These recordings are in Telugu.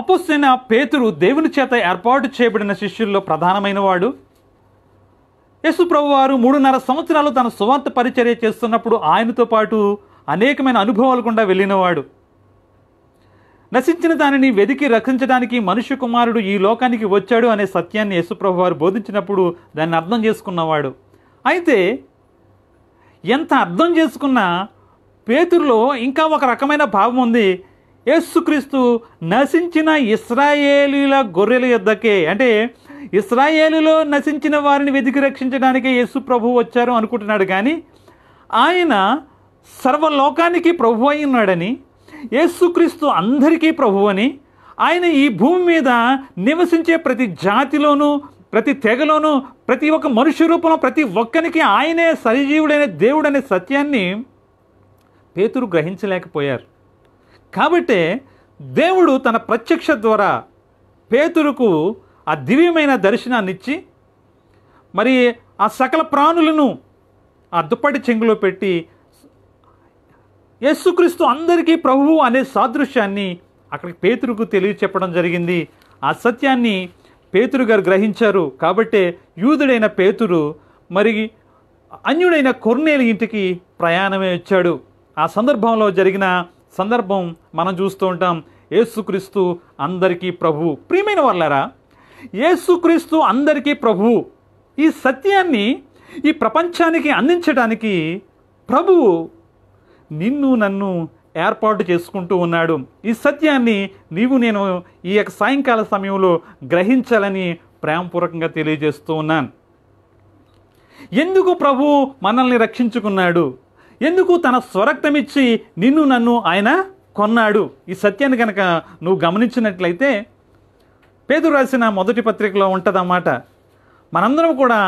అపుస్తైన పేతురు దేవుని చేత ఏర్పాటు చేయబడిన శిష్యుల్లో ప్రధానమైన వాడు యేసు ప్రభు వారు మూడున్నర సంవత్సరాలు తన సువార్త పరిచర్య చేస్తున్నప్పుడు ఆయనతో పాటు అనేకమైన అనుభవాలు కూడా వెళ్ళినవాడు నశించిన దానిని వెదికి రక్షించడానికి మనుష్య కుమారుడు ఈ లోకానికి వచ్చాడు అనే సత్యాన్ని యశుప్రభు వారు బోధించినప్పుడు దాన్ని అర్థం చేసుకున్నవాడు అయితే ఎంత అర్థం చేసుకున్నా పేతురులో ఇంకా ఒక రకమైన భావం ఉంది యేసుక్రీస్తు నశించిన ఇస్రాయేలీల గొర్రెల యొద్దకే అంటే ఇస్రాయేలులో నశించిన వారిని వెతికి రక్షించడానికే యేసు ప్రభు వచ్చారు అనుకుంటున్నాడు కానీ ఆయన సర్వలోకానికి ప్రభు అయి ఉన్నాడని యేసుక్రీస్తు అందరికీ ప్రభు అని ఆయన ఈ భూమి మీద నివసించే ప్రతి జాతిలోనూ ప్రతి తెగలోనూ ప్రతి ఒక్క మనుష్య రూపంలో ప్రతి ఒక్కరికి ఆయనే సరిజీవుడనే దేవుడనే సత్యాన్ని పేతురు గ్రహించలేకపోయారు కాబట్టి దేవుడు తన ప్రత్యక్ష ద్వారా పేతురుకు ఆ దివ్యమైన దర్శనాన్నిచ్చి మరి ఆ సకల ప్రాణులను ఆ దుప్పటి చెంగులో పెట్టి యేసుక్రీస్తు అందరికీ ప్రభువు అనే సాదృశ్యాన్ని అక్కడ పేతురుకు తెలియచెప్పడం జరిగింది ఆ సత్యాన్ని పేతురు గారు గ్రహించారు కాబట్టి యూదుడైన పేతురు మరి అన్యుడైన కొర్నేలు ఇంటికి ప్రయాణమే వచ్చాడు ఆ సందర్భంలో జరిగిన సందర్భం మనం చూస్తూ ఉంటాం ఏసుక్రీస్తు అందరికీ ప్రభు ప్రియమైన వాళ్ళారా ఏసుక్రీస్తు అందరికీ ప్రభు ఈ సత్యాన్ని ఈ ప్రపంచానికి అందించడానికి ప్రభువు నిన్ను నన్ను ఏర్పాటు చేసుకుంటూ ఉన్నాడు ఈ సత్యాన్ని నీవు నేను ఈ యొక్క సాయంకాల సమయంలో గ్రహించాలని ప్రేమపూర్వకంగా తెలియజేస్తూ ఉన్నాను ఎందుకు ప్రభు మనల్ని రక్షించుకున్నాడు ఎందుకు తన స్వరక్తమిచ్చి నిన్ను నన్ను ఆయన కొన్నాడు ఈ సత్యాన్ని కనుక నువ్వు గమనించినట్లయితే పేదరు రాసిన మొదటి పత్రికలో ఉంటుందన్నమాట మనందరం కూడా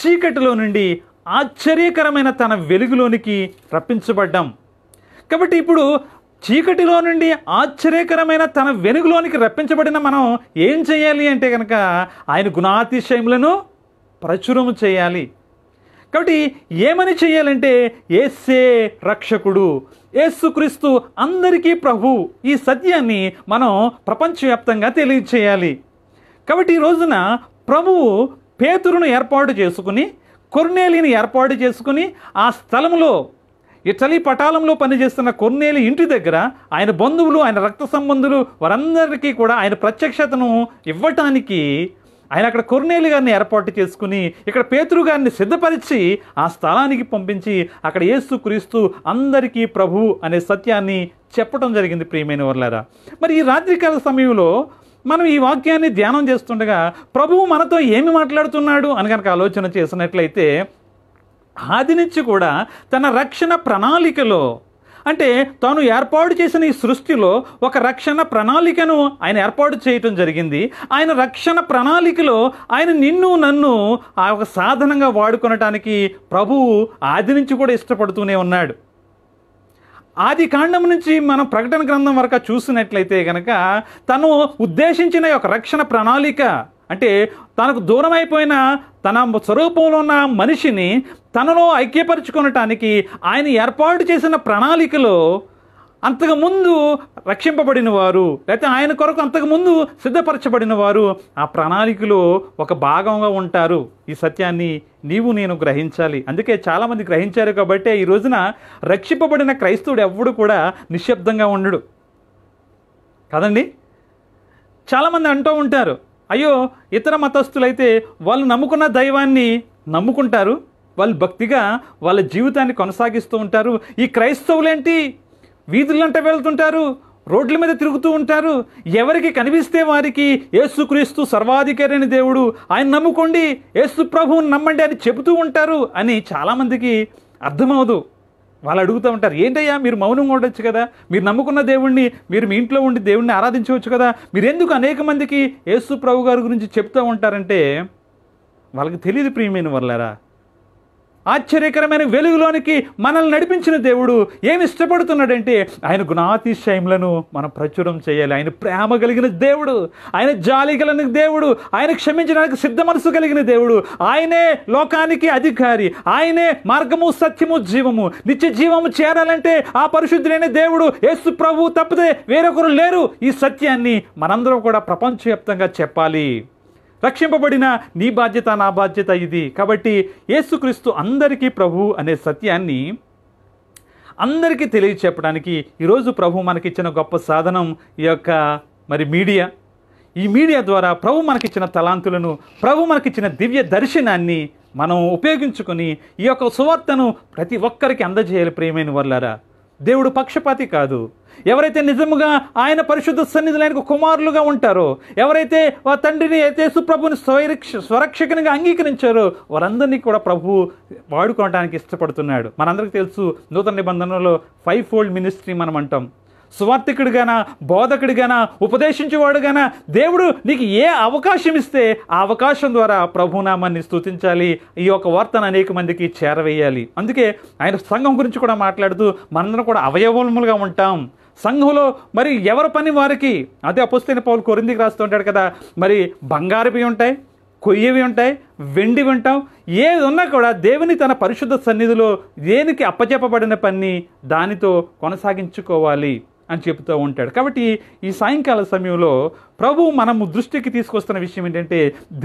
చీకటిలో నుండి ఆశ్చర్యకరమైన తన వెలుగులోనికి రప్పించబడ్డాం కాబట్టి ఇప్పుడు చీకటిలో నుండి ఆశ్చర్యకరమైన తన వెలుగులోనికి రప్పించబడిన మనం ఏం చేయాలి అంటే కనుక ఆయన గుణాతిశయములను ప్రచురము చేయాలి కాబట్టి ఏమని చేయాలంటే ఏసే రక్షకుడు ఏసుక్రీస్తు అందరికీ ప్రభు ఈ సత్యాన్ని మనం ప్రపంచవ్యాప్తంగా తెలియచేయాలి కాబట్టి ఈ రోజున ప్రభువు పేతురును ఏర్పాటు చేసుకుని కొర్నేలిని ఏర్పాటు చేసుకుని ఆ స్థలంలో ఇటలీ పటాలంలో పనిచేస్తున్న కొర్నేలి ఇంటి దగ్గర ఆయన బంధువులు ఆయన రక్త సంబంధులు వారందరికీ కూడా ఆయన ప్రత్యక్షతను ఇవ్వటానికి ఆయన అక్కడ కొర్నేలు గారిని ఏర్పాటు చేసుకుని ఇక్కడ పేతురు గారిని సిద్ధపరిచి ఆ స్థలానికి పంపించి అక్కడ ఏస్తూ కురిస్తూ అందరికీ ప్రభు అనే సత్యాన్ని చెప్పడం జరిగింది ప్రియమైన వర్లారా మరి ఈ రాత్రికాల సమయంలో మనం ఈ వాక్యాన్ని ధ్యానం చేస్తుండగా ప్రభువు మనతో ఏమి మాట్లాడుతున్నాడు అని కనుక ఆలోచన చేసినట్లయితే ఆది నుంచి కూడా తన రక్షణ ప్రణాళికలో అంటే తాను ఏర్పాటు చేసిన ఈ సృష్టిలో ఒక రక్షణ ప్రణాళికను ఆయన ఏర్పాటు చేయటం జరిగింది ఆయన రక్షణ ప్రణాళికలో ఆయన నిన్ను నన్ను ఆ ఒక సాధనంగా వాడుకొనటానికి ప్రభువు ఆది నుంచి కూడా ఇష్టపడుతూనే ఉన్నాడు ఆది కాండం నుంచి మనం ప్రకటన గ్రంథం వరకు చూసినట్లయితే కనుక తను ఉద్దేశించిన ఒక రక్షణ ప్రణాళిక అంటే తనకు దూరమైపోయిన తన స్వరూపంలో ఉన్న మనిషిని తనలో ఐక్యపరచుకునటానికి ఆయన ఏర్పాటు చేసిన ప్రణాళికలో అంతకుముందు రక్షింపబడిన వారు లేకపోతే ఆయన కొరకు అంతకుముందు సిద్ధపరచబడిన వారు ఆ ప్రణాళికలో ఒక భాగంగా ఉంటారు ఈ సత్యాన్ని నీవు నేను గ్రహించాలి అందుకే చాలామంది గ్రహించారు కాబట్టి ఈ రోజున రక్షింపబడిన క్రైస్తవుడు ఎవడు కూడా నిశ్శబ్దంగా ఉండడు కదండి చాలామంది అంటూ ఉంటారు అయ్యో ఇతర మతస్థులైతే వాళ్ళు నమ్ముకున్న దైవాన్ని నమ్ముకుంటారు వాళ్ళు భక్తిగా వాళ్ళ జీవితాన్ని కొనసాగిస్తూ ఉంటారు ఈ క్రైస్తవులేంటి వీధులంట వెళ్తుంటారు రోడ్ల మీద తిరుగుతూ ఉంటారు ఎవరికి కనిపిస్తే వారికి యేసుక్రీస్తు సర్వాధికారైన దేవుడు ఆయన నమ్ముకోండి యేసు ప్రభువుని నమ్మండి అని చెబుతూ ఉంటారు అని చాలామందికి అర్థమవదు వాళ్ళు అడుగుతూ ఉంటారు ఏంటయ్యా మీరు మౌనంగా ఉండొచ్చు కదా మీరు నమ్ముకున్న దేవుణ్ణి మీరు మీ ఇంట్లో ఉండి దేవుణ్ణి ఆరాధించవచ్చు కదా మీరు ఎందుకు అనేక మందికి యేసు ప్రభు గారి గురించి చెప్తూ ఉంటారంటే వాళ్ళకి తెలియదు ప్రియమైన వాళ్ళారా ఆశ్చర్యకరమైన వెలుగులోనికి మనల్ని నడిపించిన దేవుడు ఏమి ఇష్టపడుతున్నాడంటే ఆయన గుణాతిశయములను మనం ప్రచురం చేయాలి ఆయన ప్రేమ కలిగిన దేవుడు ఆయన జాలి కలిగిన దేవుడు ఆయన క్షమించడానికి సిద్ధ మనసు కలిగిన దేవుడు ఆయనే లోకానికి అధికారి ఆయనే మార్గము సత్యము జీవము నిత్య జీవము చేరాలంటే ఆ పరిశుద్ధులైన దేవుడు యేసు ప్రభువు తప్పితే వేరొకరు లేరు ఈ సత్యాన్ని మనందరం కూడా ప్రపంచవ్యాప్తంగా చెప్పాలి రక్షింపబడిన నీ బాధ్యత నా బాధ్యత ఇది కాబట్టి యేసుక్రీస్తు అందరికీ ప్రభు అనే సత్యాన్ని అందరికీ తెలియచెప్పడానికి ఈరోజు ప్రభు మనకిచ్చిన గొప్ప సాధనం ఈ యొక్క మరి మీడియా ఈ మీడియా ద్వారా ప్రభు మనకిచ్చిన తలాంతులను ప్రభు మనకిచ్చిన దివ్య దర్శనాన్ని మనం ఉపయోగించుకొని ఈ యొక్క సువార్తను ప్రతి ఒక్కరికి అందజేయాలి ప్రియమైన వర్లారా దేవుడు పక్షపాతి కాదు ఎవరైతే నిజముగా ఆయన పరిశుద్ధ సన్నిధులు ఆయనకు కుమారులుగా ఉంటారో ఎవరైతే ఆ తండ్రిని యేసు ప్రభుని స్వరక్ష స్వరక్షకునిగా అంగీకరించారో వారందరినీ కూడా ప్రభు వాడుకోవడానికి ఇష్టపడుతున్నాడు మనందరికి తెలుసు నూతన నిబంధనలో ఫైవ్ ఫోల్డ్ మినిస్ట్రీ మనం అంటాం సువార్థికుడిగానా బోధకుడిగానా ఉపదేశించేవాడుగానా దేవుడు నీకు ఏ అవకాశం ఇస్తే ఆ అవకాశం ద్వారా ప్రభునామాన్ని స్థుతించాలి ఈ యొక్క వార్తను అనేక మందికి చేరవేయాలి అందుకే ఆయన సంఘం గురించి కూడా మాట్లాడుతూ మనందరం కూడా అవయవములుగా ఉంటాం సంఘంలో మరి ఎవరి పని వారికి అదే అపుస్తైన పౌలు కొరిందికి రాస్తూ ఉంటాడు కదా మరి బంగారవి ఉంటాయి కొయ్యవి ఉంటాయి వెండివి ఉంటాం ఏది ఉన్నా కూడా దేవుని తన పరిశుద్ధ సన్నిధిలో దేనికి అప్పచెప్పబడిన పని దానితో కొనసాగించుకోవాలి అని చెబుతూ ఉంటాడు కాబట్టి ఈ సాయంకాల సమయంలో ప్రభు మనము దృష్టికి తీసుకొస్తున్న విషయం ఏంటంటే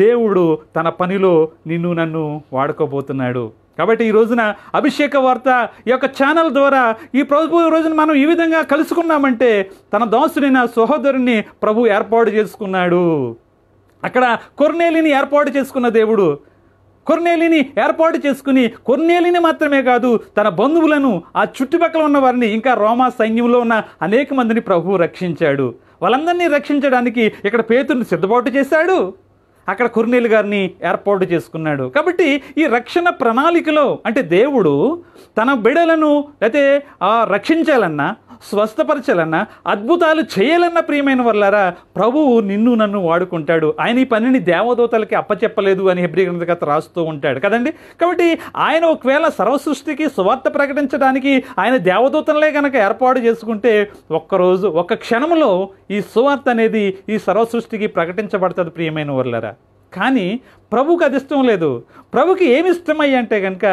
దేవుడు తన పనిలో నిన్ను నన్ను వాడుకోబోతున్నాడు కాబట్టి ఈ రోజున అభిషేక వార్త ఈ యొక్క ఛానల్ ద్వారా ఈ ప్రభు రోజున మనం ఈ విధంగా కలుసుకున్నామంటే తన దోసుడైన సహోదరుని ప్రభు ఏర్పాటు చేసుకున్నాడు అక్కడ కొర్నేలిని ఏర్పాటు చేసుకున్న దేవుడు కొర్నేలిని ఏర్పాటు చేసుకుని కొర్నేలిని మాత్రమే కాదు తన బంధువులను ఆ చుట్టుపక్కల ఉన్న వారిని ఇంకా రోమా సైన్యంలో ఉన్న అనేక మందిని ప్రభువు రక్షించాడు వాళ్ళందరినీ రక్షించడానికి ఇక్కడ పేతుని సిద్ధపాటు చేశాడు అక్కడ కుర్నీలు గారిని ఏర్పాటు చేసుకున్నాడు కాబట్టి ఈ రక్షణ ప్రణాళికలో అంటే దేవుడు తన బిడలను అయితే రక్షించాలన్నా స్వస్థపరచాలన్న అద్భుతాలు చేయాలన్న ప్రియమైన వల్లారా ప్రభువు నిన్ను నన్ను వాడుకుంటాడు ఆయన ఈ పనిని దేవదూతలకి అప్పచెప్పలేదు అని హెబ్రి గ్రంథకర్త రాస్తూ ఉంటాడు కదండి కాబట్టి ఆయన ఒకవేళ సర్వసృష్టికి సువార్త ప్రకటించడానికి ఆయన దేవదూతలే కనుక ఏర్పాటు చేసుకుంటే ఒక్కరోజు ఒక్క క్షణంలో ఈ సువార్త అనేది ఈ సర్వసృష్టికి ప్రకటించబడుతుంది ప్రియమైన వర్లరా కానీ ప్రభుకి అది ఇష్టం లేదు ప్రభుకి ఏమి ఇష్టమయ్యి అంటే కనుక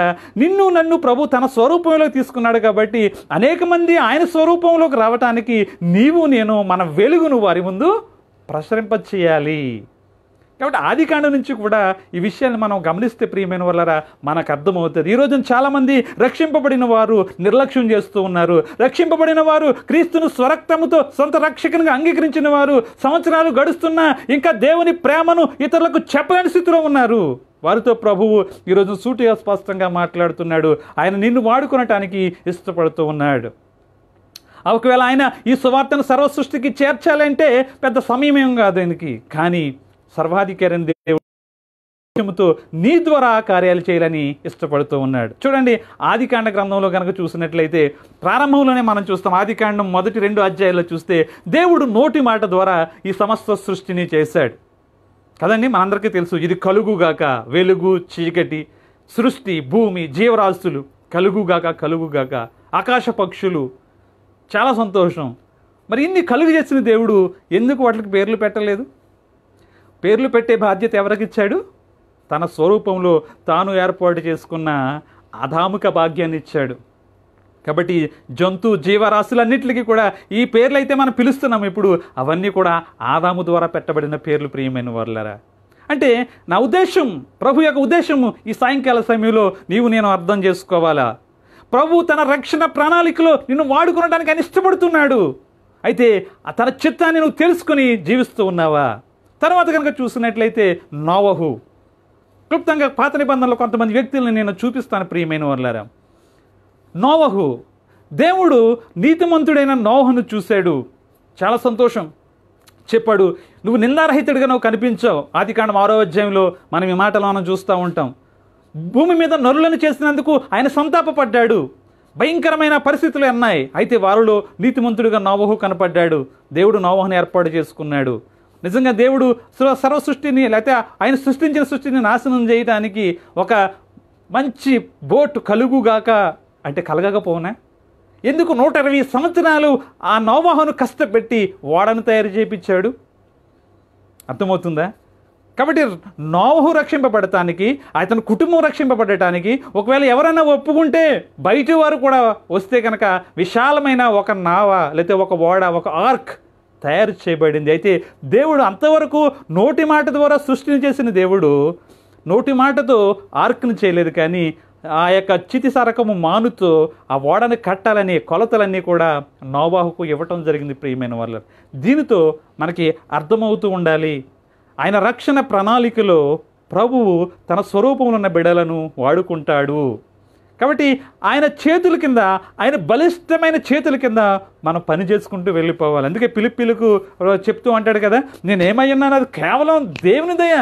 నిన్ను నన్ను ప్రభు తన స్వరూపంలో తీసుకున్నాడు కాబట్టి అనేక మంది ఆయన స్వరూపంలోకి రావటానికి నీవు నేను మన వెలుగును వారి ముందు ప్రసరింపచేయాలి కాబట్టి ఆదికాండం నుంచి కూడా ఈ విషయాన్ని మనం గమనిస్తే ప్రియమైన వల్లరా మనకు అర్థమవుతుంది ఈ రోజున చాలామంది రక్షింపబడిన వారు నిర్లక్ష్యం చేస్తూ ఉన్నారు రక్షింపబడిన వారు క్రీస్తును స్వరక్తముతో సొంత రక్షకునిగా అంగీకరించిన వారు సంవత్సరాలు గడుస్తున్నా ఇంకా దేవుని ప్రేమను ఇతరులకు చెప్పలేని స్థితిలో ఉన్నారు వారితో ప్రభువు ఈరోజు సూటిగా స్పష్టంగా మాట్లాడుతున్నాడు ఆయన నిన్ను వాడుకునటానికి ఇష్టపడుతూ ఉన్నాడు ఒకవేళ ఆయన ఈ సువార్తను సర్వసృష్టికి చేర్చాలంటే పెద్ద సమయమేం కాదు ఆయనకి కానీ సర్వాధికారి దేవుడుతో నీ ద్వారా కార్యాలు చేయాలని ఇష్టపడుతూ ఉన్నాడు చూడండి ఆదికాండ గ్రంథంలో కనుక చూసినట్లయితే ప్రారంభంలోనే మనం చూస్తాం ఆదికాండం మొదటి రెండు అధ్యాయాల్లో చూస్తే దేవుడు నోటి మాట ద్వారా ఈ సమస్త సృష్టిని చేశాడు కదండి మనందరికీ తెలుసు ఇది కలుగుగాక వెలుగు చీకటి సృష్టి భూమి జీవరాశులు కలుగుగాక కలుగుగాక ఆకాశ పక్షులు చాలా సంతోషం మరి ఇన్ని కలుగు చేసిన దేవుడు ఎందుకు వాటికి పేర్లు పెట్టలేదు పేర్లు పెట్టే బాధ్యత ఎవరికిచ్చాడు తన స్వరూపంలో తాను ఏర్పాటు చేసుకున్న అధాముక భాగ్యాన్ని ఇచ్చాడు కాబట్టి జంతు జీవరాశులన్నిటికీ కూడా ఈ పేర్లు అయితే మనం పిలుస్తున్నాం ఇప్పుడు అవన్నీ కూడా ఆదాము ద్వారా పెట్టబడిన పేర్లు ప్రియమైన వర్లరా అంటే నా ఉద్దేశం ప్రభు యొక్క ఉద్దేశము ఈ సాయంకాల సమయంలో నీవు నేను అర్థం చేసుకోవాలా ప్రభు తన రక్షణ ప్రణాళికలో నిన్ను వాడుకునడానికి ఆయన ఇష్టపడుతున్నాడు అయితే తన చిత్తాన్ని నువ్వు తెలుసుకుని జీవిస్తూ ఉన్నావా తర్వాత కనుక చూసినట్లయితే నోవహు క్లుప్తంగా పాత నిబంధనలు కొంతమంది వ్యక్తులను నేను చూపిస్తాను ప్రియమైన వర్లారా నోవహు దేవుడు నీతిమంతుడైన నోహను చూశాడు చాలా సంతోషం చెప్పాడు నువ్వు నిందారహితుడిగా నువ్వు కనిపించావు ఆది కాండం ఆరో అధ్యాయంలో మనం ఈ మాటలో మనం చూస్తూ ఉంటాం భూమి మీద నరులను చేసినందుకు ఆయన సంతాపపడ్డాడు భయంకరమైన పరిస్థితులు ఉన్నాయి అయితే వారిలో నీతిమంతుడిగా నోవహు కనపడ్డాడు దేవుడు నోవహను ఏర్పాటు చేసుకున్నాడు నిజంగా దేవుడు సర్వ సృష్టిని లేకపోతే ఆయన సృష్టించిన సృష్టిని నాశనం చేయడానికి ఒక మంచి బోట్ కలుగుగాక అంటే కలగకపోనా ఎందుకు నూట ఇరవై సంవత్సరాలు ఆ నోవాహను కష్టపెట్టి ఓడను తయారు చేయించాడు అర్థమవుతుందా కాబట్టి నోవహు రక్షింపబడటానికి అతని కుటుంబం రక్షింపబడటానికి ఒకవేళ ఎవరైనా ఒప్పుకుంటే బయట వారు కూడా వస్తే కనుక విశాలమైన ఒక నావ లేకపోతే ఒక ఓడ ఒక ఆర్క్ తయారు చేయబడింది అయితే దేవుడు అంతవరకు నోటి మాట ద్వారా సృష్టిని చేసిన దేవుడు నోటి మాటతో ఆర్క్ని చేయలేదు కానీ ఆ యొక్క చితి సరకము మానుతో ఆ ఓడని కట్టాలని కొలతలన్నీ కూడా నోవాహుకు ఇవ్వటం జరిగింది ప్రియమైన వాళ్ళు దీనితో మనకి అర్థమవుతూ ఉండాలి ఆయన రక్షణ ప్రణాళికలో ప్రభువు తన స్వరూపంలో ఉన్న బిడలను వాడుకుంటాడు కాబట్టి ఆయన చేతుల కింద ఆయన బలిష్టమైన చేతుల కింద మనం పని చేసుకుంటూ వెళ్ళిపోవాలి అందుకే పిలిపిలకు చెప్తూ అంటాడు కదా నేను ఏమై అది కేవలం దేవుని దయ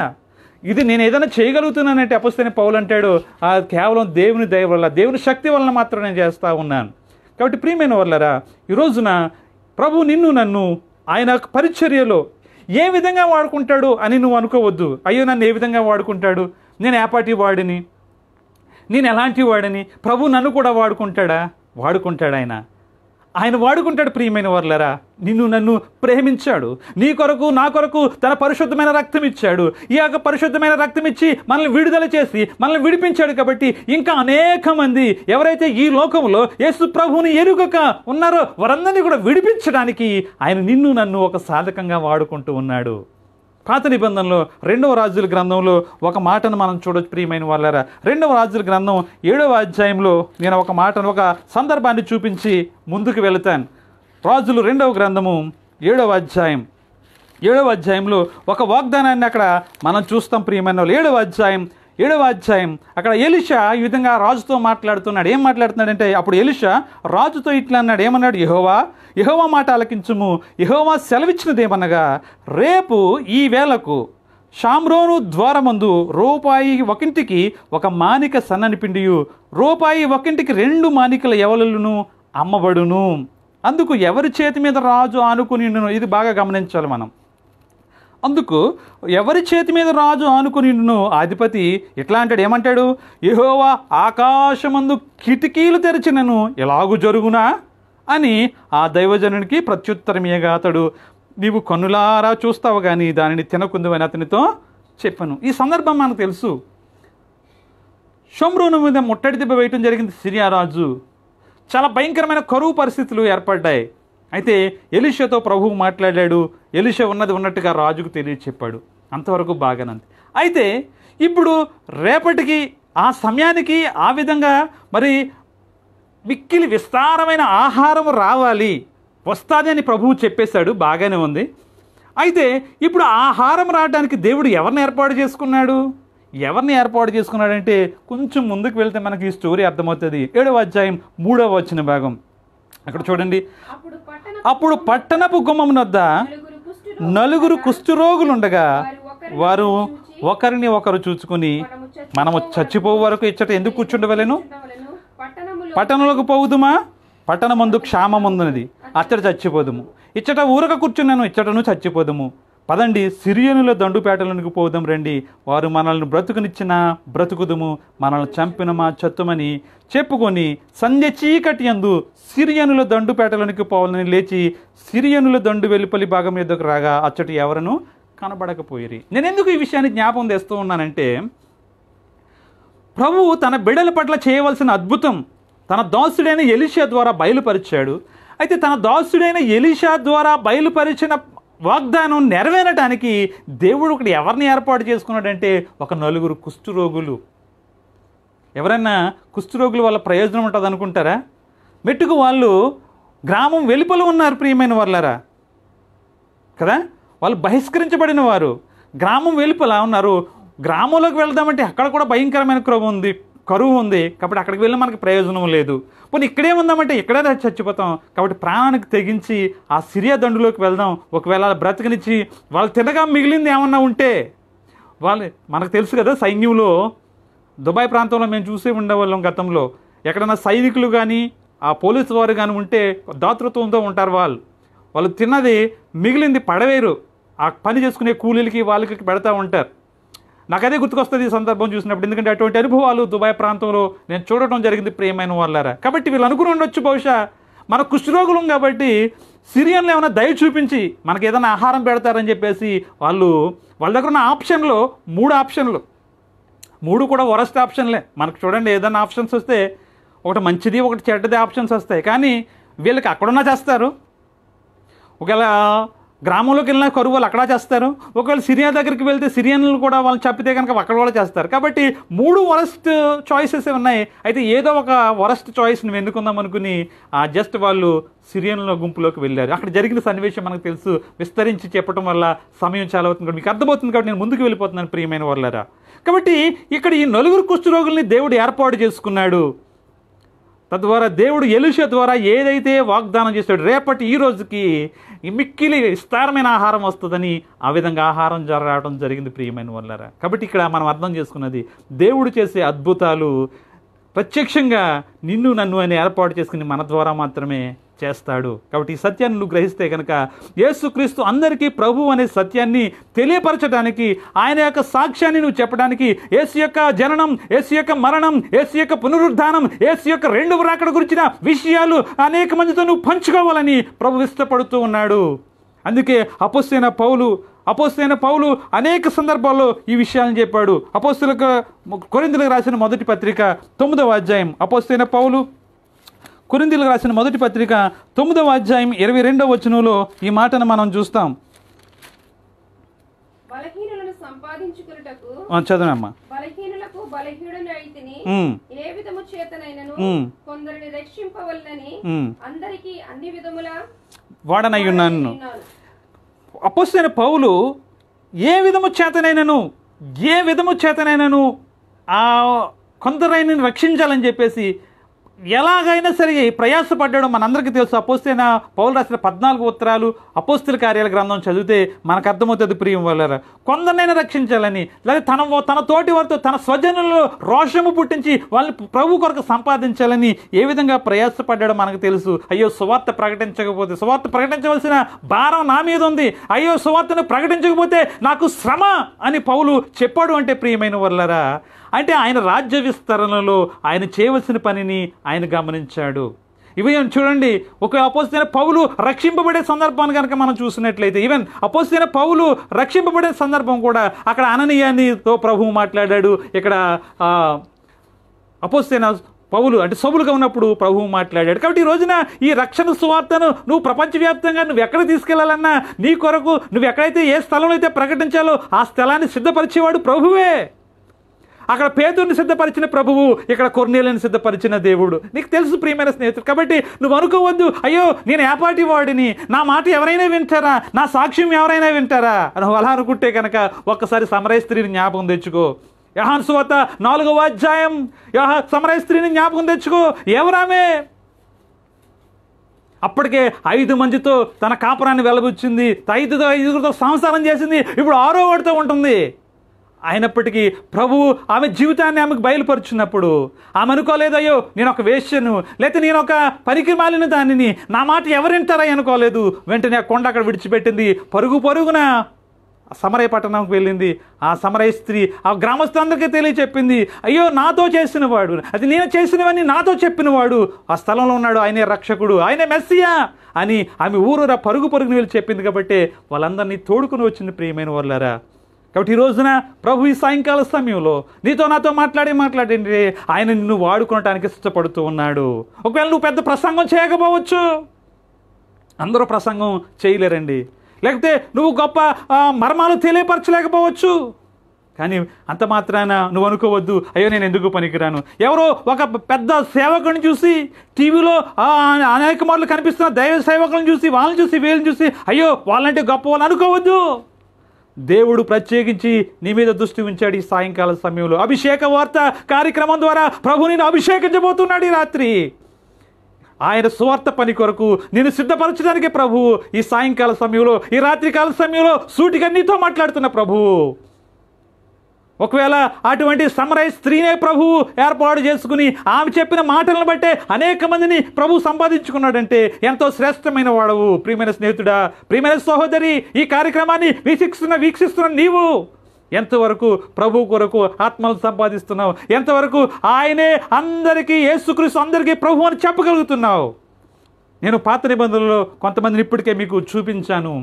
ఇది నేను ఏదైనా చేయగలుగుతున్నానంటే అపస్తని పౌలు అంటాడు ఆ కేవలం దేవుని దయ వల్ల దేవుని శక్తి వలన మాత్రం నేను చేస్తూ ఉన్నాను కాబట్టి ప్రియమైన వాళ్ళరా ఈరోజున ప్రభు నిన్ను నన్ను ఆయన పరిచర్యలో ఏ విధంగా వాడుకుంటాడు అని నువ్వు అనుకోవద్దు అయ్యో నన్ను ఏ విధంగా వాడుకుంటాడు నేను ఏపాటి వాడిని నేను ఎలాంటి వాడని ప్రభు నన్ను కూడా వాడుకుంటాడా వాడుకుంటాడు ఆయన ఆయన వాడుకుంటాడు ప్రియమైన వర్లరా నిన్ను నన్ను ప్రేమించాడు నీ కొరకు నా కొరకు తన పరిశుద్ధమైన రక్తం ఇచ్చాడు ఈ యొక్క పరిశుద్ధమైన రక్తం ఇచ్చి మనల్ని విడుదల చేసి మనల్ని విడిపించాడు కాబట్టి ఇంకా అనేక మంది ఎవరైతే ఈ లోకంలో యేసు ప్రభువుని ఎరుగక ఉన్నారో వారందరినీ కూడా విడిపించడానికి ఆయన నిన్ను నన్ను ఒక సాధకంగా వాడుకుంటూ ఉన్నాడు పాత నిబంధనలు రెండవ రాజుల గ్రంథంలో ఒక మాటను మనం చూడొచ్చు ప్రియమైన వాళ్ళారా రెండవ రాజుల గ్రంథం ఏడవ అధ్యాయంలో నేను ఒక మాటను ఒక సందర్భాన్ని చూపించి ముందుకు వెళుతాను రాజులు రెండవ గ్రంథము ఏడవ అధ్యాయం ఏడవ అధ్యాయంలో ఒక వాగ్దానాన్ని అక్కడ మనం చూస్తాం ప్రియమైన వాళ్ళు ఏడవ అధ్యాయం ఏడవ అధ్యాయం అక్కడ ఎలిష ఈ విధంగా రాజుతో మాట్లాడుతున్నాడు ఏం మాట్లాడుతున్నాడంటే అప్పుడు ఎలిషా రాజుతో ఇట్లా అన్నాడు ఏమన్నాడు యహోవా యహోవా మాట ఆలకించుము యహోవా సెలవిచ్చినదేమనగా రేపు ఈ వేళకు షామ్రోను ద్వారమందు రూపాయి ఒకింటికి ఒక మానిక సన్నని పిండియు రూపాయి ఒకింటికి రెండు మానికల ఎవలులను అమ్మబడును అందుకు ఎవరి చేతి మీద రాజు ఆనుకుని ఇది బాగా గమనించాలి మనం అందుకు ఎవరి చేతి మీద రాజు ఆనుకునిను ఆధిపతి ఇట్లా అంటాడు ఏమంటాడు యహోవా ఆకాశమందు కిటికీలు తెరిచినను ఎలాగు జరుగునా అని ఆ దైవజనునికి ప్రత్యుత్తరమీయగా అతడు నీవు కన్నులారా చూస్తావు కానీ దానిని తినకుందువని అతనితో చెప్పాను ఈ సందర్భం మనకు తెలుసు షమ్రూను మీద ముట్టడి దెబ్బ వేయటం జరిగింది సిరియా రాజు చాలా భయంకరమైన కరువు పరిస్థితులు ఏర్పడ్డాయి అయితే ఎలిషతో ప్రభువు మాట్లాడాడు ఎలిష ఉన్నది ఉన్నట్టుగా రాజుకు తెలియచెప్పాడు అంతవరకు బాగానంది అయితే ఇప్పుడు రేపటికి ఆ సమయానికి ఆ విధంగా మరి మిక్కిలి విస్తారమైన ఆహారం రావాలి వస్తుంది అని ప్రభువు చెప్పేశాడు బాగానే ఉంది అయితే ఇప్పుడు ఆహారం రావడానికి దేవుడు ఎవరిని ఏర్పాటు చేసుకున్నాడు ఎవరిని ఏర్పాటు చేసుకున్నాడంటే కొంచెం ముందుకు వెళ్తే మనకి ఈ స్టోరీ అర్థమవుతుంది ఏడవ అధ్యాయం మూడవ వచ్చిన భాగం అక్కడ చూడండి అప్పుడు పట్టణపు గుమ్మం వద్ద నలుగురు కుష్ఠరోగులుండగా వారు ఒకరిని ఒకరు చూసుకుని మనము చచ్చిపోవు వరకు ఇచ్చట ఎందుకు కూర్చుండవలేను పట్టణంలోకి పోవుదుమా పట్టణం ముందు క్షామం ఉందన్నది అచ్చట చచ్చిపోదుము ఇచ్చట ఊరక కూర్చున్నాను ఇచ్చటను చచ్చిపోదుము పదండి సిరియనుల దండుపేటలకు పోదాం రండి వారు మనల్ని బ్రతుకునిచ్చిన బ్రతుకుదుము మనల్ని చంపిన మా చెత్తమని చెప్పుకొని సంధ్య చీకటి అందు సిరియనుల దండుపేటలోనికి పోవాలని లేచి సిరియనుల దండు వెలుపలి భాగం మీదకు రాగా అచ్చటి ఎవరను కనబడకపోయిరి నేను ఎందుకు ఈ విషయాన్ని జ్ఞాపం తెస్తూ ఉన్నానంటే ప్రభువు తన బిడల పట్ల చేయవలసిన అద్భుతం తన దాసుడైన ఎలిషా ద్వారా బయలుపరిచాడు అయితే తన దాసుడైన ఎలిషా ద్వారా బయలుపరిచిన వాగ్దానం నెరవేరటానికి దేవుడు ఒకటి ఎవరిని ఏర్పాటు చేసుకున్నాడంటే ఒక నలుగురు రోగులు ఎవరైనా రోగుల వల్ల ప్రయోజనం ఉంటుంది అనుకుంటారా మెట్టుకు వాళ్ళు గ్రామం వెలుపల ఉన్నారు ప్రియమైన వాళ్ళారా కదా వాళ్ళు బహిష్కరించబడిన వారు గ్రామం వెలుపల ఉన్నారు గ్రామంలోకి వెళ్దామంటే అక్కడ కూడా భయంకరమైన క్రమం ఉంది కరువు ఉంది కాబట్టి అక్కడికి వెళ్ళి మనకి ప్రయోజనం లేదు పోనీ ఇక్కడే ఉందామంటే ఇక్కడే చచ్చిపోతాం కాబట్టి ప్రాణానికి తెగించి ఆ సిరియా దండులోకి వెళ్దాం ఒకవేళ బ్రతకనిచ్చి వాళ్ళు తినగా మిగిలింది ఏమన్నా ఉంటే వాళ్ళు మనకు తెలుసు కదా సైన్యంలో దుబాయ్ ప్రాంతంలో మేము చూసే ఉండేవాళ్ళం గతంలో ఎక్కడన్నా సైనికులు కానీ ఆ పోలీసు వారు కానీ ఉంటే దాతృత్వంతో ఉంటారు వాళ్ళు వాళ్ళు తిన్నది మిగిలింది పడవేరు ఆ పని చేసుకునే కూలీలకి వాళ్ళకి పెడతా ఉంటారు నాకు అదే గుర్తుకొస్తుంది ఈ సందర్భం చూసినప్పుడు ఎందుకంటే అటువంటి అనుభవాలు దుబాయ్ ప్రాంతంలో నేను చూడటం జరిగింది ప్రియమైన వాళ్ళారా కాబట్టి వీళ్ళు అనుకుని ఉండొచ్చు బహుశా మన కుష్ఠరోగులు కాబట్టి సిరియన్లు ఏమైనా దయ చూపించి మనకి ఏదైనా ఆహారం పెడతారని చెప్పేసి వాళ్ళు వాళ్ళ దగ్గర ఉన్న ఆప్షన్లో మూడు ఆప్షన్లు మూడు కూడా వరస్ట్ ఆప్షన్లే మనకు చూడండి ఏదైనా ఆప్షన్స్ వస్తే ఒకటి మంచిది ఒకటి చెడ్డది ఆప్షన్స్ వస్తాయి కానీ వీళ్ళకి అక్కడున్నా చేస్తారు ఒకవేళ గ్రామంలోకి వెళ్ళిన కరువు వాళ్ళు అక్కడ చేస్తారు ఒకవేళ సిరియా దగ్గరికి వెళ్తే సిరియన్లు కూడా వాళ్ళు చంపితే కనుక అక్కడ కూడా చేస్తారు కాబట్టి మూడు వరస్ట్ చాయిసెస్ ఉన్నాయి అయితే ఏదో ఒక వరస్ట్ చాయిస్ నువ్వు ఎందుకుందాం అనుకుని జస్ట్ వాళ్ళు సిరియన్ల గుంపులోకి వెళ్ళారు అక్కడ జరిగిన సన్నివేశం మనకు తెలుసు విస్తరించి చెప్పడం వల్ల సమయం చాలా అవుతుంది మీకు అర్థమవుతుంది కాబట్టి నేను ముందుకు వెళ్ళిపోతున్నాను ప్రియమైన వాళ్ళరా కాబట్టి ఇక్కడ ఈ నలుగురు కుష్ఠరోగుల్ని దేవుడు ఏర్పాటు చేసుకున్నాడు తద్వారా దేవుడు ఎలుష ద్వారా ఏదైతే వాగ్దానం చేస్తాడు రేపటి ఈ రోజుకి మిక్కిలి విస్తారమైన ఆహారం వస్తుందని ఆ విధంగా ఆహారం జరగడం జరిగింది ప్రియమైన వల్లరా కాబట్టి ఇక్కడ మనం అర్థం చేసుకున్నది దేవుడు చేసే అద్భుతాలు ప్రత్యక్షంగా నిన్ను నన్ను అని ఏర్పాటు చేసుకుని మన ద్వారా మాత్రమే చేస్తాడు కాబట్టి ఈ సత్యాన్ని నువ్వు గ్రహిస్తే కనుక యేసుక్రీస్తు అందరికీ ప్రభు అనే సత్యాన్ని తెలియపరచడానికి ఆయన యొక్క సాక్ష్యాన్ని నువ్వు చెప్పడానికి యేసు యొక్క జననం యేసు యొక్క మరణం యేసు యొక్క పునరుద్ధానం యేసు యొక్క రెండు రాకడ గురించిన విషయాలు అనేక మందితో నువ్వు పంచుకోవాలని ప్రభు ఇష్టపడుతూ ఉన్నాడు అందుకే అపస్సైన పౌలు అపోస్తులైన పౌలు అనేక సందర్భాల్లో ఈ విషయాలను చెప్పాడు అపోస్తులకు కొరిందులకు రాసిన మొదటి పత్రిక తొమ్మిదవ అధ్యాయం అపోస్తులైన పౌలు కొరిందులకు రాసిన మొదటి పత్రిక తొమ్మిదవ అధ్యాయం ఇరవై రెండవ వచనంలో ఈ మాటను మనం చూస్తాం చదవనమ్మా వాడనయ్యున్నాను అపస్తున్న పౌలు ఏ విధము చేతనైనను ఏ విధము చేతనైనను ఆ కొందరైన రక్షించాలని చెప్పేసి ఎలాగైనా సరే ప్రయాసపడ్డాడు మనందరికీ తెలుసు అపోస్తైన పౌలు రాసిన పద్నాలుగు ఉత్తరాలు అపోస్తుల కార్యాల గ్రంథం చదివితే మనకు అర్థమవుతుంది ప్రియం వల్ల కొందరినైనా రక్షించాలని లేదా తన తన తోటి వారితో తన స్వజనులలో రోషము పుట్టించి వాళ్ళని ప్రభు కొరకు సంపాదించాలని ఏ విధంగా ప్రయాసపడ్డాడో మనకు తెలుసు అయ్యో సువార్త ప్రకటించకపోతే సువార్త ప్రకటించవలసిన భారం నా మీద ఉంది అయ్యో సువార్తను ప్రకటించకపోతే నాకు శ్రమ అని పౌలు చెప్పాడు అంటే ప్రియమైన వాళ్ళరా అంటే ఆయన రాజ్య విస్తరణలో ఆయన చేయవలసిన పనిని ఆయన గమనించాడు ఈవెన్ చూడండి ఒక అపోజితైన పౌలు రక్షింపబడే సందర్భాన్ని కనుక మనం చూసినట్లయితే ఈవెన్ అపోజితైన పౌలు రక్షింపబడే సందర్భం కూడా అక్కడ అననీయానితో ప్రభువు మాట్లాడాడు ఇక్కడ అపోజితైన పౌలు అంటే సబులుగా ఉన్నప్పుడు ప్రభువు మాట్లాడాడు కాబట్టి ఈ రోజున ఈ రక్షణ సువార్తను నువ్వు ప్రపంచవ్యాప్తంగా నువ్వు ఎక్కడ తీసుకెళ్లాలన్నా నీ కొరకు నువ్వు ఎక్కడైతే ఏ స్థలంలో అయితే ప్రకటించాలో ఆ స్థలాన్ని సిద్ధపరిచేవాడు ప్రభువే అక్కడ పేదూరిని సిద్ధపరిచిన ప్రభువు ఇక్కడ కొర్నేలను సిద్ధపరిచిన దేవుడు నీకు తెలుసు ప్రియమైన స్నేహితుడు కాబట్టి నువ్వు అనుకోవద్దు అయ్యో నేను ఏపాటి వాడిని నా మాట ఎవరైనా వింటారా నా సాక్ష్యం ఎవరైనా వింటారా అని అలా అనుకుంటే కనుక ఒక్కసారి సమరయ స్త్రీని జ్ఞాపకం తెచ్చుకో యహాన్ సువత నాలుగవ అధ్యాయం సమరయ స్త్రీని జ్ఞాపకం తెచ్చుకో ఎవరామే అప్పటికే ఐదు మందితో తన కాపురాన్ని వెలబుచ్చింది ఐదుతో ఐదుగురితో సంసారం చేసింది ఇప్పుడు ఆరో వాడితో ఉంటుంది అయినప్పటికీ ప్రభువు ఆమె జీవితాన్ని ఆమెకు బయలుపరుచున్నప్పుడు ఆమె అనుకోలేదు అయ్యో నేను ఒక వేష్యను లేకపోతే నేను ఒక పనికి మాలిన దానిని నా మాట ఎవరింటారా అనుకోలేదు వెంటనే ఆ కొండ అక్కడ విడిచిపెట్టింది పరుగు పరుగున సమరయ పట్టణంకి వెళ్ళింది ఆ సమరయ స్త్రీ ఆ గ్రామస్తులందరికీ తెలియచెప్పింది అయ్యో నాతో చేసిన వాడు అది నేను చేసినవని నాతో చెప్పినవాడు ఆ స్థలంలో ఉన్నాడు ఆయనే రక్షకుడు ఆయనే మెస్సియా అని ఆమె ఊరు పరుగు పరుగుని వెళ్ళి చెప్పింది కాబట్టి వాళ్ళందరినీ తోడుకుని వచ్చింది ప్రియమైన వాళ్ళారా కాబట్టి ఈ రోజున ప్రభు ఈ సాయంకాల సమయంలో నీతో నాతో మాట్లాడి మాట్లాడండి ఆయన నిన్ను వాడుకోవటానికి ఇష్టపడుతూ ఉన్నాడు ఒకవేళ నువ్వు పెద్ద ప్రసంగం చేయకపోవచ్చు అందరూ ప్రసంగం చేయలేరండి లేకపోతే నువ్వు గొప్ప మర్మాలు తెలియపరచలేకపోవచ్చు కానీ అంత మాత్రాన నువ్వు అనుకోవద్దు అయ్యో నేను ఎందుకు పనికిరాను ఎవరో ఒక పెద్ద సేవకుని చూసి టీవీలో అనేక మార్లు కనిపిస్తున్న దైవ సేవకులను చూసి వాళ్ళని చూసి వీళ్ళని చూసి అయ్యో వాళ్ళంటే గొప్ప వాళ్ళు అనుకోవద్దు దేవుడు ప్రత్యేకించి నీ మీద దృష్టి ఉంచాడు ఈ సాయంకాల సమయంలో అభిషేక వార్త కార్యక్రమం ద్వారా ప్రభు నేను అభిషేకించబోతున్నాడు ఈ రాత్రి ఆయన సువార్త పని కొరకు నేను సిద్ధపరచడానికి ప్రభు ఈ సాయంకాల సమయంలో ఈ రాత్రికాల సమయంలో సూటిగా నీతో మాట్లాడుతున్న ప్రభువు ఒకవేళ అటువంటి సమరై స్త్రీనే ప్రభువు ఏర్పాటు చేసుకుని ఆమె చెప్పిన మాటలను బట్టే అనేక మందిని ప్రభు సంపాదించుకున్నాడంటే ఎంతో శ్రేష్టమైన వాడవు ప్రియమైన స్నేహితుడా ప్రియమైన సహోదరి ఈ కార్యక్రమాన్ని వీక్షిస్తున్న వీక్షిస్తున్న నీవు ఎంతవరకు ప్రభు కొరకు ఆత్మలు సంపాదిస్తున్నావు ఎంతవరకు ఆయనే అందరికీ యేసుక్రీస్తు అందరికీ ప్రభు అని చెప్పగలుగుతున్నావు నేను పాత నిబంధనలో కొంతమందిని ఇప్పటికే మీకు చూపించాను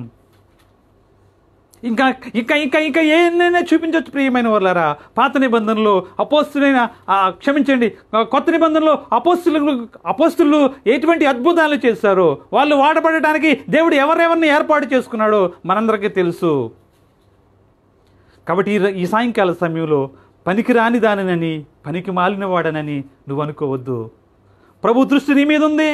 ఇంకా ఇంకా ఇంకా ఇంకా ఏదైనా చూపించవచ్చు ప్రియమైన వాళ్ళారా పాత నిబంధనలు అపోస్తులైన క్షమించండి కొత్త నిబంధనలు అపోస్తులు అపోస్తులు ఎటువంటి అద్భుతాలు చేశారు వాళ్ళు వాడబడటానికి దేవుడు ఎవరెవరిని ఏర్పాటు చేసుకున్నాడో మనందరికీ తెలుసు కాబట్టి ఈ సాయంకాల సమయంలో రాని దానినని పనికి మాలిన వాడనని నువ్వు అనుకోవద్దు ప్రభు దృష్టి నీ మీద ఉంది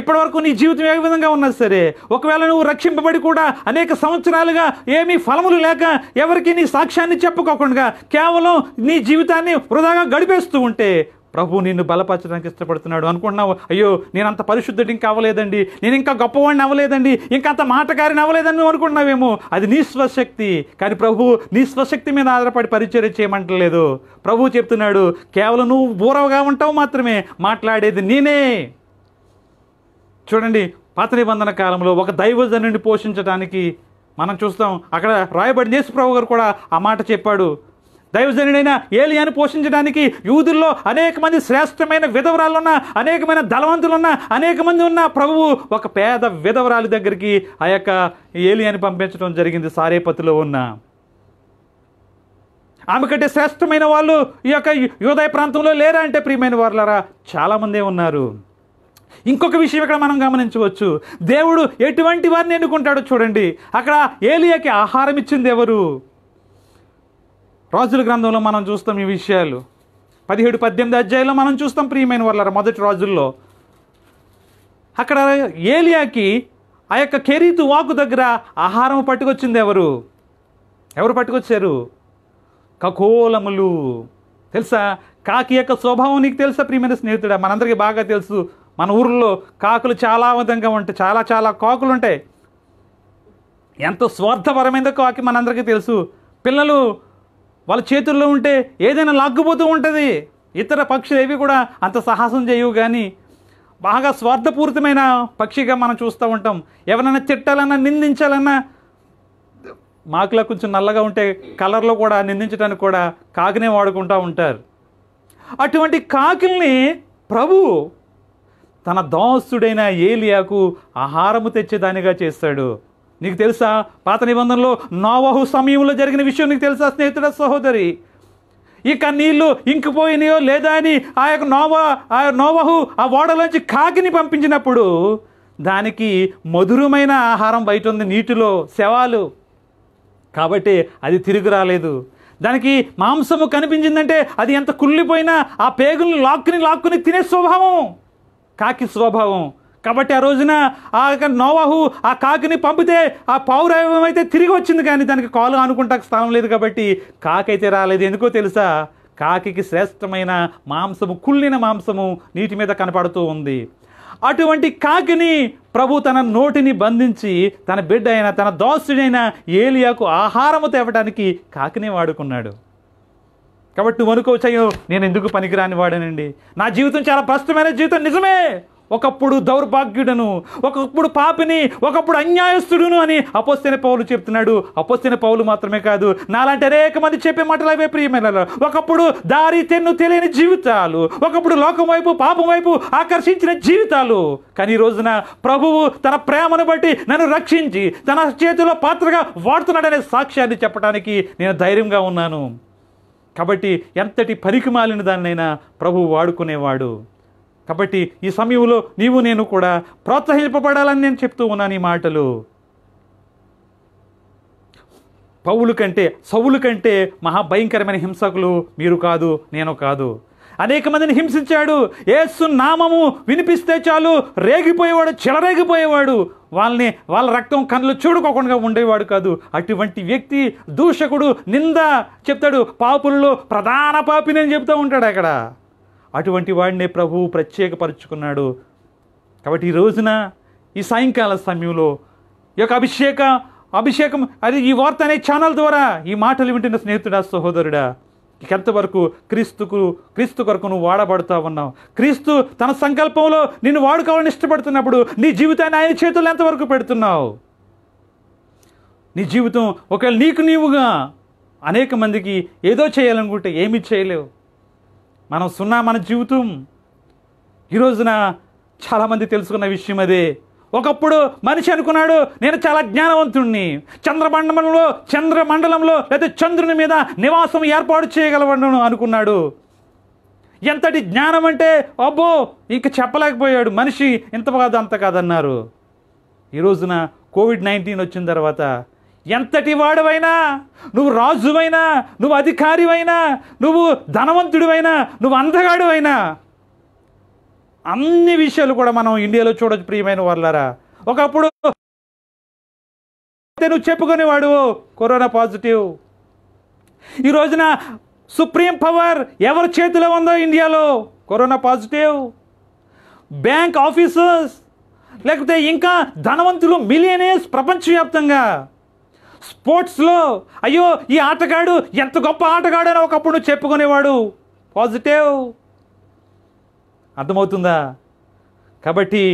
ఇప్పటి వరకు నీ జీవితం ఏ విధంగా ఉన్నా సరే ఒకవేళ నువ్వు రక్షింపబడి కూడా అనేక సంవత్సరాలుగా ఏమీ ఫలములు లేక ఎవరికి నీ సాక్ష్యాన్ని చెప్పుకోకుండా కేవలం నీ జీవితాన్ని వృధాగా గడిపేస్తూ ఉంటే ప్రభు నిన్ను బలపరచడానికి ఇష్టపడుతున్నాడు అనుకుంటున్నావు అయ్యో నేను అంత పరిశుద్ధుడు ఇంకా అవ్వలేదండి నేను ఇంకా గొప్పవాడిని అవ్వలేదండి ఇంకా అంత మాటకారిని అవ్వలేదని నువ్వు అనుకుంటున్నావేమో అది నీ స్వశక్తి కానీ ప్రభు నీ స్వశక్తి మీద ఆధారపడి పరిచయం చేయమంటలేదు ప్రభు చెప్తున్నాడు కేవలం నువ్వు బూరవగా ఉంటావు మాత్రమే మాట్లాడేది నేనే చూడండి పాత నిబంధన కాలంలో ఒక దైవజనుని పోషించడానికి మనం చూస్తాం అక్కడ రాయబడి యేసుప్రభు గారు కూడా ఆ మాట చెప్పాడు దైవజనుడైన ఏలియాను పోషించడానికి యూదుల్లో అనేక మంది శ్రేష్టమైన విధవరాలున్న అనేకమైన ధనవంతులున్న అనేక మంది ఉన్న ప్రభువు ఒక పేద విధవరాలి దగ్గరికి ఆ యొక్క ఏలియాని పంపించడం జరిగింది సారేపతిలో ఉన్న ఆమె కంటే శ్రేష్టమైన వాళ్ళు ఈ యొక్క యోదయ ప్రాంతంలో లేరా అంటే ప్రియమైన వారులారా చాలామందే ఉన్నారు ఇంకొక విషయం ఇక్కడ మనం గమనించవచ్చు దేవుడు ఎటువంటి వారిని ఎన్నుకుంటాడో చూడండి అక్కడ ఏలియాకి ఆహారం ఇచ్చింది ఎవరు రాజుల గ్రంథంలో మనం చూస్తాం ఈ విషయాలు పదిహేడు పద్దెనిమిది అధ్యాయంలో మనం చూస్తాం ప్రియమైన వాళ్ళ మొదటి రాజుల్లో అక్కడ ఏలియాకి ఆ యొక్క కెరీతు వాకు దగ్గర ఆహారం పట్టుకొచ్చింది ఎవరు ఎవరు పట్టుకొచ్చారు కకోలములు తెలుసా కాకి యొక్క స్వభావం నీకు తెలుసా ప్రియమైన స్నేహితుడా మనందరికీ బాగా తెలుసు మన ఊర్లో కాకులు చాలా విధంగా ఉంటాయి చాలా చాలా కాకులు ఉంటాయి ఎంతో స్వార్థపరమైన కాకి మనందరికీ తెలుసు పిల్లలు వాళ్ళ చేతుల్లో ఉంటే ఏదైనా లాగ్గుపోతూ ఉంటుంది ఇతర పక్షులు ఏవి కూడా అంత సాహసం చేయవు కానీ బాగా స్వార్థపూరితమైన పక్షిగా మనం చూస్తూ ఉంటాం ఎవరైనా తిట్టాలన్నా నిందించాలన్నా మాకులా కొంచెం నల్లగా ఉంటే కలర్లో కూడా నిందించడానికి కూడా కాకినే వాడుకుంటూ ఉంటారు అటువంటి కాకుల్ని ప్రభు తన దోస్తుడైన ఏలియాకు ఆహారము తెచ్చేదానిగా చేస్తాడు నీకు తెలుసా పాత నిబంధనలో నావహు సమయంలో జరిగిన విషయం నీకు తెలుసా స్నేహితుడ సహోదరి ఇక నీళ్లు ఇంకిపోయినాయో లేదా అని ఆ యొక్క నోవా ఆ నోవహు ఆ ఓడలోంచి కాకిని పంపించినప్పుడు దానికి మధురమైన ఆహారం బయట ఉంది నీటిలో శవాలు కాబట్టి అది తిరిగి రాలేదు దానికి మాంసము కనిపించిందంటే అది ఎంత కుళ్ళిపోయినా ఆ పేగుల్ని లాక్కుని లాక్కుని తినే స్వభావం కాకి స్వభావం కాబట్టి ఆ రోజున ఆ నోవాహు ఆ కాకిని పంపితే ఆ పౌరవం అయితే తిరిగి వచ్చింది కానీ దానికి కాలు అనుకుంటా స్థానం లేదు కాబట్టి కాకైతే రాలేదు ఎందుకో తెలుసా కాకి శ్రేష్టమైన మాంసము కుళ్ళిన మాంసము నీటి మీద కనపడుతూ ఉంది అటువంటి కాకిని ప్రభు తన నోటిని బంధించి తన బిడ్డ అయిన తన దోస్తుడైన ఏలియాకు ఆహారము తేవటానికి కాకిని వాడుకున్నాడు కాబట్టి నువ్వు అనుకోవచ్చయ్యో నేను ఎందుకు పనికిరాని వాడనండి నా జీవితం చాలా ప్రస్తుతమైన జీవితం నిజమే ఒకప్పుడు దౌర్భాగ్యుడను ఒకప్పుడు పాపిని ఒకప్పుడు అన్యాయస్తుడును అని అపోస్తైన పౌలు చెప్తున్నాడు అపోస్తైన పౌలు మాత్రమే కాదు నాలాంటి అనేక మంది చెప్పే మాటలు అవే ప్రియమైన ఒకప్పుడు దారి తెన్ను తెలియని జీవితాలు ఒకప్పుడు లోకం వైపు పాపం వైపు ఆకర్షించిన జీవితాలు కానీ రోజున ప్రభువు తన ప్రేమను బట్టి నన్ను రక్షించి తన చేతిలో పాత్రగా వాడుతున్నాడనే సాక్ష్యాన్ని చెప్పడానికి నేను ధైర్యంగా ఉన్నాను కాబట్టి ఎంతటి పనికి మాలిన దాన్నైనా ప్రభువు వాడుకునేవాడు కాబట్టి ఈ సమయంలో నీవు నేను కూడా ప్రోత్సహింపబడాలని నేను చెప్తూ ఉన్నాను ఈ మాటలు పౌలు కంటే సవులు కంటే మహాభయంకరమైన హింసకులు మీరు కాదు నేను కాదు అనేక మందిని హింసించాడు ఏసు నామము వినిపిస్తే చాలు రేగిపోయేవాడు చెలరేగిపోయేవాడు వాళ్ళని వాళ్ళ రక్తం కన్నులు చూడుకోకుండా ఉండేవాడు కాదు అటువంటి వ్యక్తి దూషకుడు నింద చెప్తాడు పాపులలో ప్రధాన పాపి నేను చెప్తూ ఉంటాడు అక్కడ అటువంటి వాడినే ప్రభువు ప్రత్యేకపరుచుకున్నాడు కాబట్టి ఈ రోజున ఈ సాయంకాల సమయంలో ఈ యొక్క అభిషేక అభిషేకం అది ఈ వార్త అనే ఛానల్ ద్వారా ఈ మాటలు వింటున్న స్నేహితుడా సహోదరుడా ఎంతవరకు క్రీస్తుకు క్రీస్తు కొరకు నువ్వు వాడబడుతూ ఉన్నావు క్రీస్తు తన సంకల్పంలో నిన్ను వాడుకోవాలని ఇష్టపడుతున్నప్పుడు నీ జీవితాన్ని ఆయన చేతులు ఎంతవరకు పెడుతున్నావు నీ జీవితం ఒకవేళ నీకు నీవుగా అనేక మందికి ఏదో చేయాలనుకుంటే ఏమీ చేయలేవు మనం సున్నా మన జీవితం ఈ రోజున చాలామంది తెలుసుకున్న విషయం అదే ఒకప్పుడు మనిషి అనుకున్నాడు నేను చాలా జ్ఞానవంతుణ్ణి చంద్రమండలంలో చంద్రమండలంలో లేదా చంద్రుని మీద నివాసం ఏర్పాటు చేయగలవను అనుకున్నాడు ఎంతటి జ్ఞానం అంటే అబ్బో ఇంక చెప్పలేకపోయాడు మనిషి ఇంత కాదు అంత కాదన్నారు ఈ రోజున కోవిడ్ నైన్టీన్ వచ్చిన తర్వాత ఎంతటి వాడువైనా నువ్వు రాజువైనా నువ్వు అధికారివైనా నువ్వు ధనవంతుడివైనా నువ్వు అందగాడివైనా అన్ని విషయాలు కూడా మనం ఇండియాలో చూడొచ్చు ప్రియమైన వాళ్ళరా ఒకప్పుడు నువ్వు చెప్పుకునేవాడు కరోనా పాజిటివ్ ఈ రోజున సుప్రీం పవర్ ఎవరి చేతిలో ఉందో ఇండియాలో కరోనా పాజిటివ్ బ్యాంక్ ఆఫీసర్స్ లేకపోతే ఇంకా ధనవంతులు మిలియనేర్స్ ప్రపంచవ్యాప్తంగా స్పోర్ట్స్లో అయ్యో ఈ ఆటగాడు ఎంత గొప్ప ఆటగాడు అని ఒకప్పుడు చెప్పుకునేవాడు పాజిటివ్ అర్థమవుతుందా కాబట్టి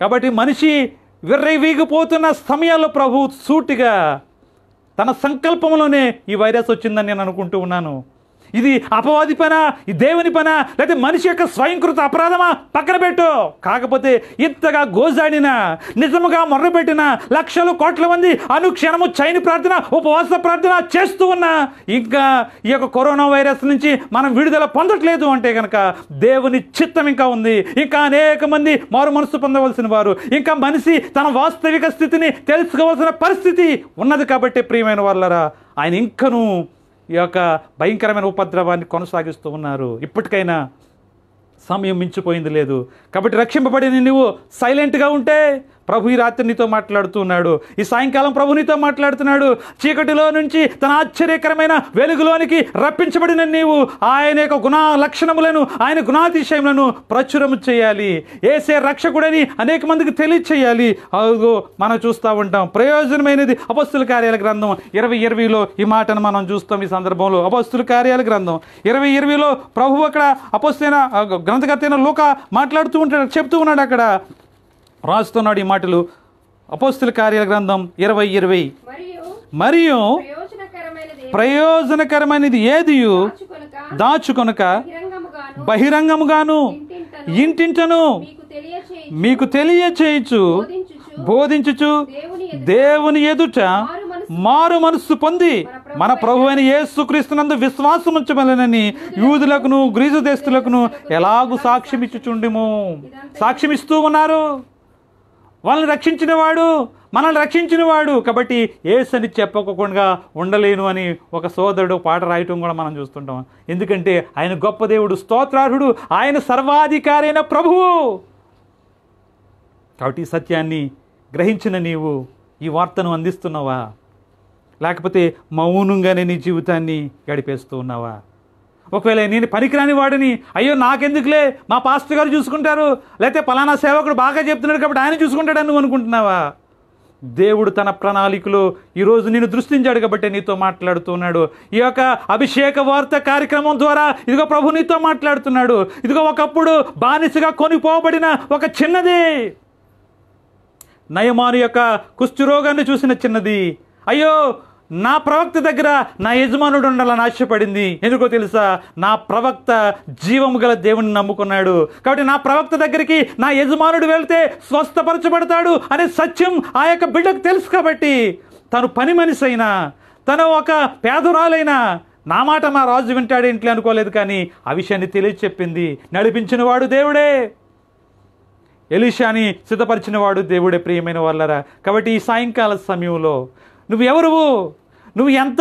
కాబట్టి మనిషి విర్రైవీగిపోతున్న సమయాల్లో ప్రభు సూటిగా తన సంకల్పంలోనే ఈ వైరస్ వచ్చిందని నేను అనుకుంటూ ఉన్నాను ఇది అపవాది పన ఈ దేవుని పన లేకపోతే మనిషి యొక్క స్వయంకృత అపరాధమా పక్కన పెట్టు కాకపోతే ఇంతగా గోజాడిన నిజముగా మొర్రపెట్టిన లక్షలు కోట్ల మంది అనుక్షణము చైని ప్రార్థన ఉపవాస ప్రార్థన చేస్తూ ఉన్నా ఇంకా ఈ యొక్క కరోనా వైరస్ నుంచి మనం విడుదల పొందట్లేదు అంటే కనుక దేవుని చిత్తం ఇంకా ఉంది ఇంకా అనేక మంది మారు మనసు పొందవలసిన వారు ఇంకా మనిషి తన వాస్తవిక స్థితిని తెలుసుకోవాల్సిన పరిస్థితి ఉన్నది కాబట్టి ప్రియమైన వాళ్ళరా ఆయన ఇంకనూ ఈ యొక్క భయంకరమైన ఉపద్రవాన్ని కొనసాగిస్తూ ఉన్నారు ఇప్పటికైనా సమయం మించిపోయింది లేదు కాబట్టి రక్షింపబడిన నువ్వు సైలెంట్గా ఉంటే ప్రభు ఈ రాత్రి నీతో మాట్లాడుతున్నాడు ఈ సాయంకాలం ప్రభు నీతో మాట్లాడుతున్నాడు చీకటిలో నుంచి తన ఆశ్చర్యకరమైన వెలుగులోనికి రప్పించబడిన నీవు ఆయన యొక్క గుణా లక్షణములను ఆయన గుణాతిశయములను ప్రచురము చేయాలి ఏసే రక్షకుడని అనేక మందికి తెలియచేయాలి అదిగో మనం చూస్తూ ఉంటాం ప్రయోజనమైనది అపస్తుల కార్యాల గ్రంథం ఇరవై ఇరవైలో ఈ మాటను మనం చూస్తాం ఈ సందర్భంలో అపస్తుల కార్యాల గ్రంథం ఇరవై ఇరవైలో ప్రభు అక్కడ అపస్తున్న గ్రంథకర్తైన లోక మాట్లాడుతూ ఉంటాడు చెప్తూ ఉన్నాడు అక్కడ రాస్తున్నాడు ఈ మాటలు అపోస్తుల కార్యాల గ్రంథం ఇరవై ఇరవై మరియు ప్రయోజనకరమైనది ఏది దాచుకొనక బహిరంగముగాను ఇంటింటను మీకు తెలియచేయచ్చు బోధించుచు దేవుని ఎదుట మారు మనస్సు పొంది మన ప్రభు అయిన యేసుక్రీస్తునందు విశ్వాసం ఉంచమలనని యూదులకును గ్రీసు దేశులకును ఎలాగూ సాక్ష్యం ఇచ్చుచుండిము సాక్ష్యం ఇస్తూ ఉన్నారు వాళ్ళని రక్షించినవాడు మనల్ని రక్షించినవాడు కాబట్టి ఏసు అని చెప్పకుండా ఉండలేను అని ఒక సోదరుడు పాట రాయటం కూడా మనం చూస్తుంటాం ఎందుకంటే ఆయన గొప్ప దేవుడు స్తోత్రార్హుడు ఆయన సర్వాధికారైన ప్రభువు కాబట్టి ఈ సత్యాన్ని గ్రహించిన నీవు ఈ వార్తను అందిస్తున్నావా లేకపోతే మౌనంగానే నీ జీవితాన్ని గడిపేస్తూ ఉన్నావా ఒకవేళ నేను పనికిరాని వాడిని అయ్యో నాకెందుకులే మా పాస్టర్ గారు చూసుకుంటారు లేకపోతే పలానా సేవకుడు బాగా చెప్తున్నాడు కాబట్టి ఆయన చూసుకుంటాడు నువ్వు అనుకుంటున్నావా దేవుడు తన ప్రణాళికలో ఈరోజు నేను దృష్టించాడు కాబట్టి నీతో మాట్లాడుతున్నాడు ఈ యొక్క అభిషేక వార్త కార్యక్రమం ద్వారా ఇదిగో ప్రభు నీతో మాట్లాడుతున్నాడు ఇదిగో ఒకప్పుడు బానిసగా కొనిపోబడిన ఒక చిన్నది నయమాను యొక్క రోగాన్ని చూసిన చిన్నది అయ్యో నా ప్రవక్త దగ్గర నా యజమానుడు ఉండాలని ఆశపడింది ఎందుకో తెలుసా నా ప్రవక్త జీవము గల దేవుని నమ్ముకున్నాడు కాబట్టి నా ప్రవక్త దగ్గరికి నా యజమానుడు వెళ్తే స్వస్థపరచబడతాడు అనే సత్యం ఆ యొక్క బిడ్డకు తెలుసు కాబట్టి తను పని మనిషి అయినా తను ఒక పేదరాలైనా నా మాట మా రాజు వింటాడు ఇంట్లో అనుకోలేదు కానీ ఆ విషయాన్ని తెలియచెప్పింది నడిపించిన వాడు దేవుడే ఎలీషాని సిద్ధపరిచిన వాడు దేవుడే ప్రియమైన వాళ్ళరా కాబట్టి ఈ సాయంకాల సమయంలో ఎవరువు నువ్వు ఎంత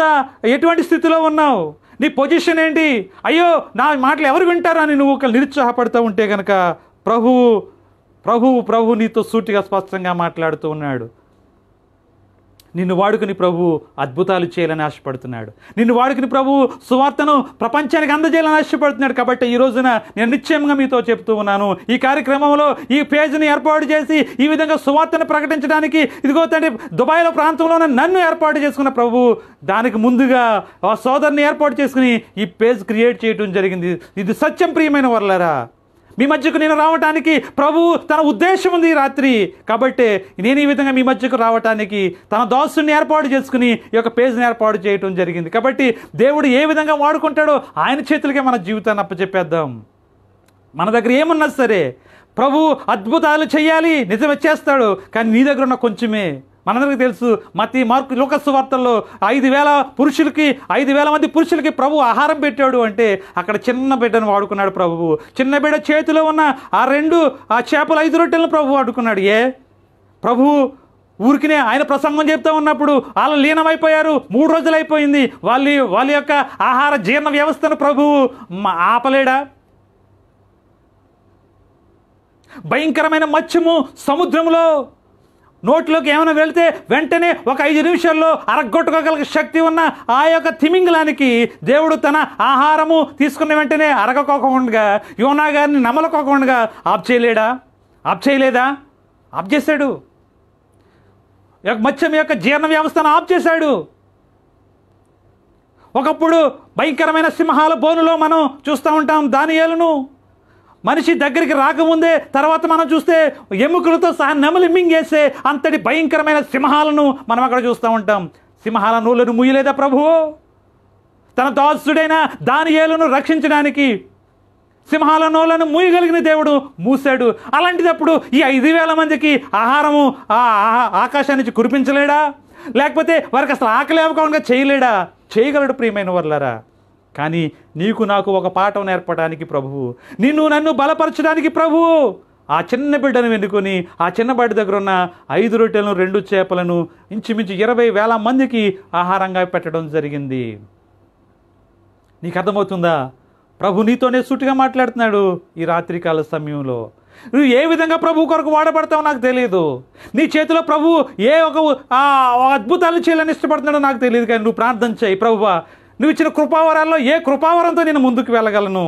ఎటువంటి స్థితిలో ఉన్నావు నీ పొజిషన్ ఏంటి అయ్యో నా మాటలు ఎవరు వింటారని నువ్వు ఒక నిరుత్సాహపడుతూ ఉంటే కనుక ప్రభువు ప్రభువు ప్రభు నీతో సూటిగా స్పష్టంగా మాట్లాడుతూ ఉన్నాడు నిన్ను వాడుకుని ప్రభు అద్భుతాలు చేయాలని ఆశపడుతున్నాడు నిన్ను వాడుకుని ప్రభు సువార్తను ప్రపంచానికి అందజేయాలని ఆశపడుతున్నాడు కాబట్టి ఈ రోజున నేను నిశ్చయంగా మీతో చెప్తూ ఉన్నాను ఈ కార్యక్రమంలో ఈ పేజ్ని ఏర్పాటు చేసి ఈ విధంగా సువార్తను ప్రకటించడానికి ఇదిగో తండ్రి దుబాయ్లో ప్రాంతంలోనే నన్ను ఏర్పాటు చేసుకున్న ప్రభు దానికి ముందుగా ఆ సోదరుని ఏర్పాటు చేసుకుని ఈ పేజ్ క్రియేట్ చేయడం జరిగింది ఇది సత్యం ప్రియమైన వర్లరా మీ మధ్యకు నేను రావటానికి ప్రభువు తన ఉద్దేశం ఉంది రాత్రి కాబట్టి నేను ఈ విధంగా మీ మధ్యకు రావటానికి తన దోస్తుని ఏర్పాటు చేసుకుని ఈ యొక్క పేజ్ని ఏర్పాటు చేయటం జరిగింది కాబట్టి దేవుడు ఏ విధంగా వాడుకుంటాడో ఆయన చేతులకే మన జీవితాన్ని అప్పచెప్పేద్దాం మన దగ్గర ఏమున్నా సరే ప్రభు అద్భుతాలు చేయాలి నిజమే చేస్తాడు కానీ నీ దగ్గర ఉన్న కొంచెమే మనందరికీ తెలుసు మతి మార్కు లోకస్సు వార్తల్లో ఐదు వేల పురుషులకి ఐదు వేల మంది పురుషులకి ప్రభు ఆహారం పెట్టాడు అంటే అక్కడ చిన్న బిడ్డను వాడుకున్నాడు ప్రభువు చిన్న బిడ్డ చేతిలో ఉన్న ఆ రెండు ఆ చేపలు ఐదు రొట్టెలను ప్రభు వాడుకున్నాడు ఏ ప్రభు ఊరికినే ఆయన ప్రసంగం చెప్తా ఉన్నప్పుడు వాళ్ళు లీనమైపోయారు మూడు రోజులు అయిపోయింది వాళ్ళ వాళ్ళ యొక్క ఆహార జీర్ణ వ్యవస్థను ప్రభువు ఆపలేడా భయంకరమైన మత్స్యము సముద్రంలో నోట్లోకి ఏమైనా వెళితే వెంటనే ఒక ఐదు నిమిషాల్లో అరగొట్టుకోగల శక్తి ఉన్న ఆ యొక్క తిమింగలానికి దేవుడు తన ఆహారము తీసుకున్న వెంటనే అరగకోకుండా యోనా గారిని నమలకోకుండా ఆప్ చేయలేడా ఆప్ చేయలేదా ఆప్ చేశాడు మత్స్యం యొక్క జీర్ణ వ్యవస్థను ఆప్ చేశాడు ఒకప్పుడు భయంకరమైన సింహాల బోనులో మనం చూస్తూ ఉంటాం దాని ఏలును మనిషి దగ్గరికి రాకముందే తర్వాత మనం చూస్తే ఎముకలతో సహా నెమలి మింగేసే అంతటి భయంకరమైన సింహాలను మనం అక్కడ చూస్తూ ఉంటాం సింహాల నూలను ముయ్యలేదా ప్రభువు తన దాసుడైన ఏలను రక్షించడానికి సింహాల నూలను మూయగలిగిన దేవుడు మూసాడు అలాంటిదప్పుడు ఈ ఐదు వేల మందికి ఆహారము ఆ ఆకాశానికి కురిపించలేడా లేకపోతే వారికి అసలు ఆకలి చేయలేడా చేయగలడు ప్రియమైన వర్లరా కానీ నీకు నాకు ఒక పాఠం నేర్పడానికి ప్రభువు నిన్ను నన్ను బలపరచడానికి ప్రభువు ఆ చిన్న బిడ్డను వెనుకొని ఆ చిన్న బిడ్డ దగ్గర ఉన్న ఐదు రొట్టెలను రెండు చేపలను ఇంచుమించు ఇరవై వేల మందికి ఆహారంగా పెట్టడం జరిగింది నీకు అర్థమవుతుందా ప్రభు నీతోనే సూటిగా మాట్లాడుతున్నాడు ఈ రాత్రికాల సమయంలో నువ్వు ఏ విధంగా ప్రభు కొరకు వాడబడతావో నాకు తెలియదు నీ చేతిలో ప్రభు ఏ ఒక అద్భుతాలు చేయాలని ఇష్టపడుతున్నాడో నాకు తెలియదు కానీ నువ్వు ప్రార్థన చేయి ప్రభువా నువ్వు ఇచ్చిన కృపావరాల్లో ఏ కృపావరంతో నేను ముందుకు వెళ్ళగలను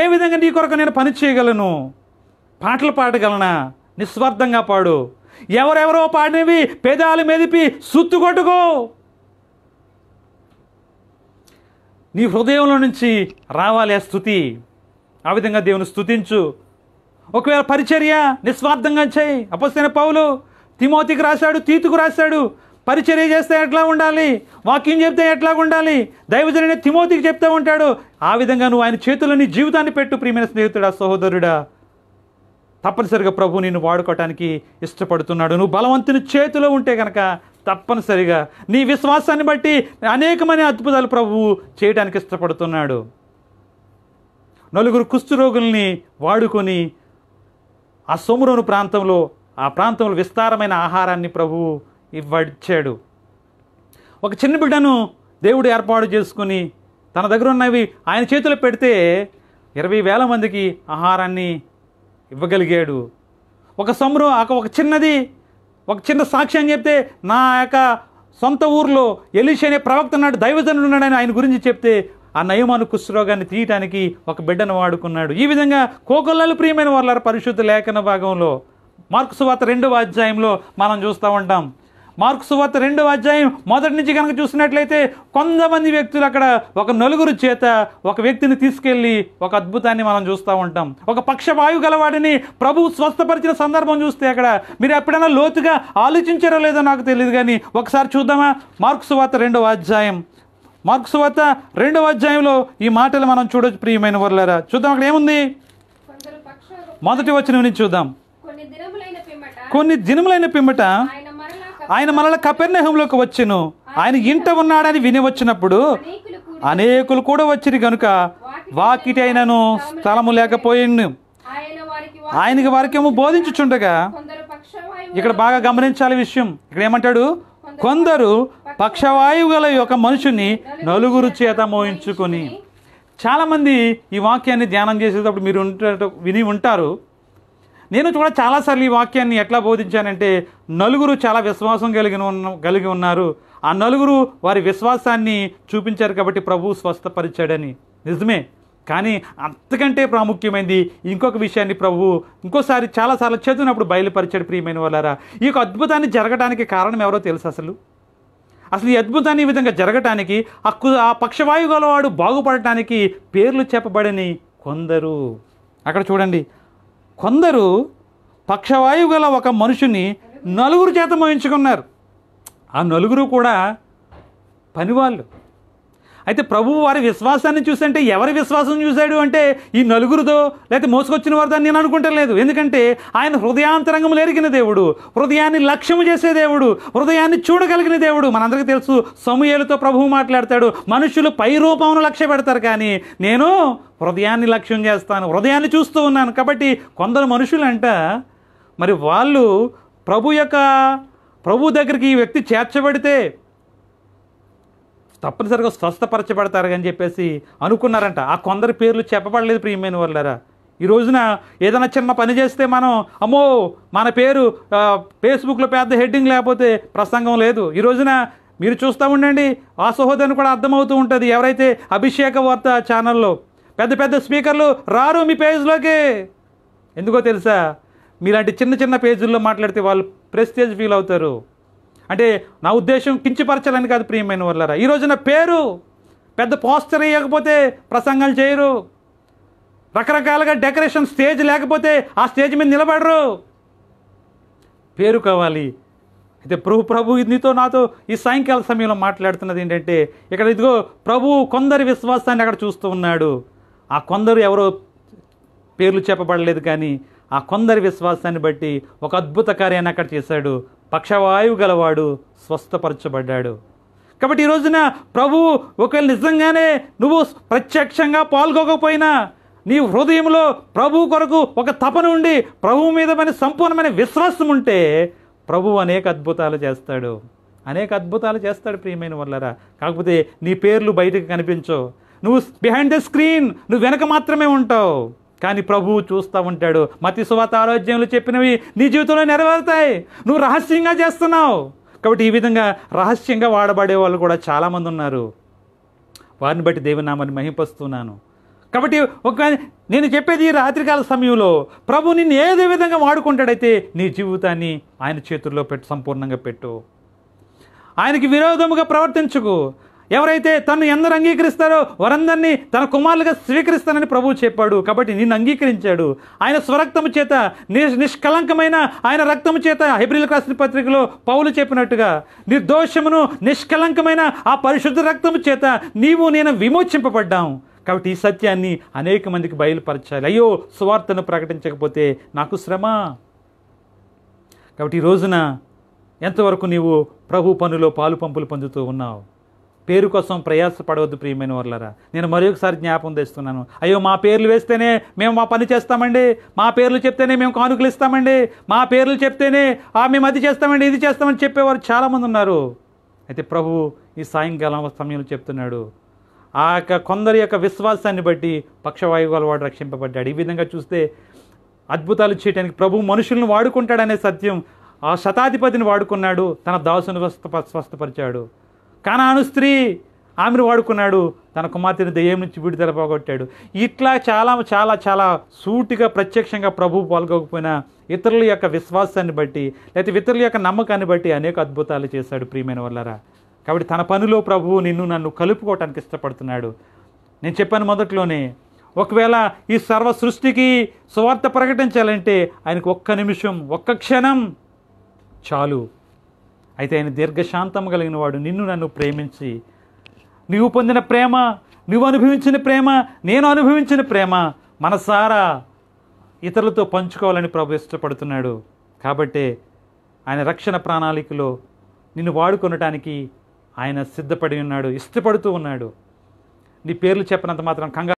ఏ విధంగా నీ కొరకు నేను పని చేయగలను పాటలు పాడగలనా నిస్వార్థంగా పాడు ఎవరెవరో పాడినవి పేదాలు మెదిపి సుత్తుకొట్టుకో నీ హృదయంలో నుంచి రావాలి ఆ స్థుతి ఆ విధంగా దేవుని స్థుతించు ఒకవేళ పరిచర్య నిస్వార్థంగా చేయి అపస్తైన పౌలు తిమోతికి రాశాడు తీతుకు రాశాడు పరిచర్య చేస్తే ఎట్లా ఉండాలి వాక్యం చెప్తే ఎట్లా ఉండాలి దైవజనుని తిమోతికి చెప్తూ ఉంటాడు ఆ విధంగా నువ్వు ఆయన చేతులని జీవితాన్ని పెట్టు ప్రియమైన స్నేహితుడా సహోదరుడా తప్పనిసరిగా ప్రభు నిన్ను వాడుకోవటానికి ఇష్టపడుతున్నాడు నువ్వు బలవంతుని చేతిలో ఉంటే కనుక తప్పనిసరిగా నీ విశ్వాసాన్ని బట్టి అనేకమైన అద్భుతాలు ప్రభువు చేయడానికి ఇష్టపడుతున్నాడు నలుగురు కుస్తు రోగుల్ని వాడుకొని ఆ సోమరోను ప్రాంతంలో ఆ ప్రాంతంలో విస్తారమైన ఆహారాన్ని ప్రభువు ఇవ్వచ్చాడు ఒక చిన్న బిడ్డను దేవుడు ఏర్పాటు చేసుకుని తన దగ్గర ఉన్నవి ఆయన చేతిలో పెడితే ఇరవై వేల మందికి ఆహారాన్ని ఇవ్వగలిగాడు ఒక సమరం ఒక చిన్నది ఒక చిన్న సాక్ష్యం చెప్తే నా యొక్క సొంత ఊర్లో ఎలిషి అనే ప్రవక్త నాడు దైవజనుడు ఉన్నాడని ఆయన గురించి చెప్తే ఆ నయమాను కుష్ఠరోగాన్ని తీయటానికి ఒక బిడ్డను వాడుకున్నాడు ఈ విధంగా కోకొల్లలు ప్రియమైన వాళ్ళ పరిశుద్ధ లేఖన భాగంలో మార్క్సు వార్త రెండవ అధ్యాయంలో మనం చూస్తూ ఉంటాం మార్కు సువార్త రెండవ అధ్యాయం మొదటి నుంచి కనుక చూసినట్లయితే కొంతమంది వ్యక్తులు అక్కడ ఒక నలుగురు చేత ఒక వ్యక్తిని తీసుకెళ్ళి ఒక అద్భుతాన్ని మనం చూస్తూ ఉంటాం ఒక పక్షవాయు గలవాడిని ప్రభు స్వస్థపరిచిన సందర్భం చూస్తే అక్కడ మీరు ఎప్పుడైనా లోతుగా ఆలోచించారో లేదో నాకు తెలియదు కానీ ఒకసారి చూద్దామా మార్కు సువార్త రెండవ అధ్యాయం మార్కు సువార్త రెండవ అధ్యాయంలో ఈ మాటలు మనం చూడొచ్చు ప్రియమైన వర్లరా చూద్దాం అక్కడ ఏముంది మొదటి వచ్చిన నుంచి చూద్దాం కొన్ని దినములైన పిమ్మట ఆయన మనల కపెర్నహంలోకి వచ్చెను ఆయన ఇంట ఉన్నాడని విని వచ్చినప్పుడు అనేకులు కూడా వచ్చిరి గనుక వాకిటి అయినను స్థలము లేకపోయిండు ఆయనకి వారికేమో బోధించుచుండగా ఇక్కడ బాగా గమనించాలి విషయం ఇక్కడ ఏమంటాడు కొందరు పక్షవాయువు గల ఒక మనుషుని నలుగురు చేత మోయించుకొని చాలామంది ఈ వాక్యాన్ని ధ్యానం చేసేటప్పుడు మీరు ఉంటారు విని ఉంటారు నేను కూడా చాలాసార్లు ఈ వాక్యాన్ని ఎట్లా బోధించానంటే నలుగురు చాలా విశ్వాసం కలిగిన ఉన్న కలిగి ఉన్నారు ఆ నలుగురు వారి విశ్వాసాన్ని చూపించారు కాబట్టి ప్రభువు స్వస్థపరిచాడని నిజమే కానీ అంతకంటే ప్రాముఖ్యమైనది ఇంకొక విషయాన్ని ప్రభు ఇంకోసారి చాలాసార్లు చదివినప్పుడు బయలుపరిచాడు ప్రియమైన వాళ్ళారా ఈ యొక్క అద్భుతాన్ని జరగడానికి కారణం ఎవరో తెలుసు అసలు అసలు ఈ అద్భుతాన్ని ఈ విధంగా జరగటానికి హక్కు ఆ పక్షవాయు గలవాడు బాగుపడటానికి పేర్లు చెప్పబడని కొందరు అక్కడ చూడండి కొందరు పక్షవాయువు గల ఒక మనుషుని నలుగురు చేత మోయించుకున్నారు ఆ నలుగురు కూడా పనివాళ్ళు అయితే ప్రభు వారి విశ్వాసాన్ని చూసంటే ఎవరి విశ్వాసం చూశాడు అంటే ఈ నలుగురిదో లేకపోతే మోసుకొచ్చిన దాన్ని నేను అనుకుంటలేదు ఎందుకంటే ఆయన హృదయాంతరంగములు ఎరిగిన దేవుడు హృదయాన్ని లక్ష్యము చేసే దేవుడు హృదయాన్ని చూడగలిగిన దేవుడు మనందరికీ తెలుసు సమూహలతో ప్రభువు మాట్లాడతాడు మనుషులు పై రూపమును లక్ష్య పెడతారు కానీ నేను హృదయాన్ని లక్ష్యం చేస్తాను హృదయాన్ని చూస్తూ ఉన్నాను కాబట్టి కొందరు మనుషులంట మరి వాళ్ళు ప్రభు యొక్క ప్రభు దగ్గరికి ఈ వ్యక్తి చేర్చబడితే తప్పనిసరిగా అని చెప్పేసి అనుకున్నారంట ఆ కొందరి పేర్లు చెప్పబడలేదు ప్రియమైన వాళ్ళారా ఈ రోజున ఏదైనా చిన్న పని చేస్తే మనం అమ్మో మన పేరు ఫేస్బుక్లో పెద్ద హెడ్డింగ్ లేకపోతే ప్రసంగం లేదు ఈ రోజున మీరు చూస్తూ ఉండండి ఆ సహోదరుని కూడా అర్థమవుతూ ఉంటుంది ఎవరైతే అభిషేక వార్త ఛానల్లో పెద్ద పెద్ద స్పీకర్లు రారు మీ పేజ్లోకి ఎందుకో తెలుసా మీలాంటి చిన్న చిన్న పేజీల్లో మాట్లాడితే వాళ్ళు ప్రెస్టేజ్ ఫీల్ అవుతారు అంటే నా ఉద్దేశం కించిపరచాలని కాదు ప్రియమైన వాళ్ళరా ఈ రోజున పేరు పెద్ద పోస్టర్ వేయకపోతే ప్రసంగాలు చేయరు రకరకాలుగా డెకరేషన్ స్టేజ్ లేకపోతే ఆ స్టేజ్ మీద నిలబడరు పేరు కావాలి అయితే ప్రభు ప్రభు నీతో నాతో ఈ సాయంకాల సమయంలో మాట్లాడుతున్నది ఏంటంటే ఇక్కడ ఇదిగో ప్రభు కొందరి విశ్వాసాన్ని అక్కడ చూస్తూ ఉన్నాడు ఆ కొందరు ఎవరో పేర్లు చెప్పబడలేదు కానీ ఆ కొందరి విశ్వాసాన్ని బట్టి ఒక అద్భుత కార్యాన్ని అక్కడ చేశాడు పక్షవాయువు గలవాడు స్వస్థపరచబడ్డాడు కాబట్టి ఈ రోజున ప్రభువు ఒకవేళ నిజంగానే నువ్వు ప్రత్యక్షంగా పాల్గొకపోయినా నీ హృదయంలో ప్రభు కొరకు ఒక తపన ఉండి ప్రభువు మీద మన సంపూర్ణమైన విశ్వాసం ఉంటే ప్రభు అనేక అద్భుతాలు చేస్తాడు అనేక అద్భుతాలు చేస్తాడు ప్రియమైన వాళ్ళరా కాకపోతే నీ పేర్లు బయటకు కనిపించవు నువ్వు బిహైండ్ ద స్క్రీన్ నువ్వు వెనక మాత్రమే ఉంటావు కానీ ప్రభువు చూస్తూ ఉంటాడు మతి సువాత ఆరోగ్యంలో చెప్పినవి నీ జీవితంలో నెరవేరుతాయి నువ్వు రహస్యంగా చేస్తున్నావు కాబట్టి ఈ విధంగా రహస్యంగా వాడబడే వాళ్ళు కూడా చాలామంది ఉన్నారు వారిని బట్టి దేవునామాన్ని మహింపస్తున్నాను కాబట్టి ఒక నేను చెప్పేది ఈ రాత్రికాల సమయంలో ప్రభు నిన్ను ఏదే విధంగా వాడుకుంటాడైతే నీ జీవితాన్ని ఆయన చేతుల్లో పెట్టు సంపూర్ణంగా పెట్టు ఆయనకి విరోధముగా ప్రవర్తించుకు ఎవరైతే తను ఎందరు అంగీకరిస్తారో వారందరినీ తన కుమారులుగా స్వీకరిస్తానని ప్రభువు చెప్పాడు కాబట్టి నిన్ను అంగీకరించాడు ఆయన స్వరక్తము చేత నిష్కలంకమైన ఆయన రక్తము చేత హెబ్రిల్ రాసిన పత్రికలో పౌలు చెప్పినట్టుగా నిర్దోషమును నిష్కలంకమైన ఆ పరిశుద్ధ రక్తము చేత నీవు నేను విమోచింపబడ్డాం కాబట్టి ఈ సత్యాన్ని అనేక మందికి బయలుపరచాలి అయ్యో సువార్తను ప్రకటించకపోతే నాకు శ్రమ కాబట్టి ఈ రోజున ఎంతవరకు నీవు ప్రభు పనులో పాలు పంపులు పొందుతూ ఉన్నావు పేరు కోసం ప్రయాసపడవద్దు ప్రియమైన వర్లరా నేను మరొకసారి జ్ఞాపం తెస్తున్నాను అయ్యో మా పేర్లు వేస్తేనే మేము మా పని చేస్తామండి మా పేర్లు చెప్తేనే మేము కానుకలు ఇస్తామండి మా పేర్లు చెప్తేనే ఆ మేము అది చేస్తామండి ఇది చేస్తామని చెప్పేవారు చాలామంది ఉన్నారు అయితే ప్రభు ఈ సాయంకాలం సమయంలో చెప్తున్నాడు ఆ యొక్క కొందరి యొక్క విశ్వాసాన్ని బట్టి పక్షవాయువుల వాడు రక్షింపబడ్డాడు ఈ విధంగా చూస్తే అద్భుతాలు చేయడానికి ప్రభు మనుషులను వాడుకుంటాడనే సత్యం ఆ శతాధిపతిని వాడుకున్నాడు తన దాసును స్వస్థపరిచాడు కనాను స్త్రీ ఆమెను వాడుకున్నాడు తన కుమార్తెని దయ్యం నుంచి విడుదల పోగొట్టాడు ఇట్లా చాలా చాలా చాలా సూటిగా ప్రత్యక్షంగా ప్రభు పాల్గొకపోయిన ఇతరుల యొక్క విశ్వాసాన్ని బట్టి లేకపోతే ఇతరుల యొక్క నమ్మకాన్ని బట్టి అనేక అద్భుతాలు చేశాడు ప్రియమైన వల్లరా కాబట్టి తన పనిలో ప్రభువు నిన్ను నన్ను కలుపుకోవటానికి ఇష్టపడుతున్నాడు నేను చెప్పాను మొదట్లోనే ఒకవేళ ఈ సర్వ సృష్టికి సువార్త ప్రకటించాలంటే ఆయనకు ఒక్క నిమిషం ఒక్క క్షణం చాలు అయితే ఆయన దీర్ఘశాంతం కలిగిన వాడు నిన్ను నన్ను ప్రేమించి నువ్వు పొందిన ప్రేమ నువ్వు అనుభవించిన ప్రేమ నేను అనుభవించిన ప్రేమ మనసారా ఇతరులతో పంచుకోవాలని ప్రభు ఇష్టపడుతున్నాడు కాబట్టి ఆయన రక్షణ ప్రణాళికలో నిన్ను వాడుకొనటానికి ఆయన సిద్ధపడి ఉన్నాడు ఇష్టపడుతూ ఉన్నాడు నీ పేర్లు చెప్పినంత మాత్రం కంగారు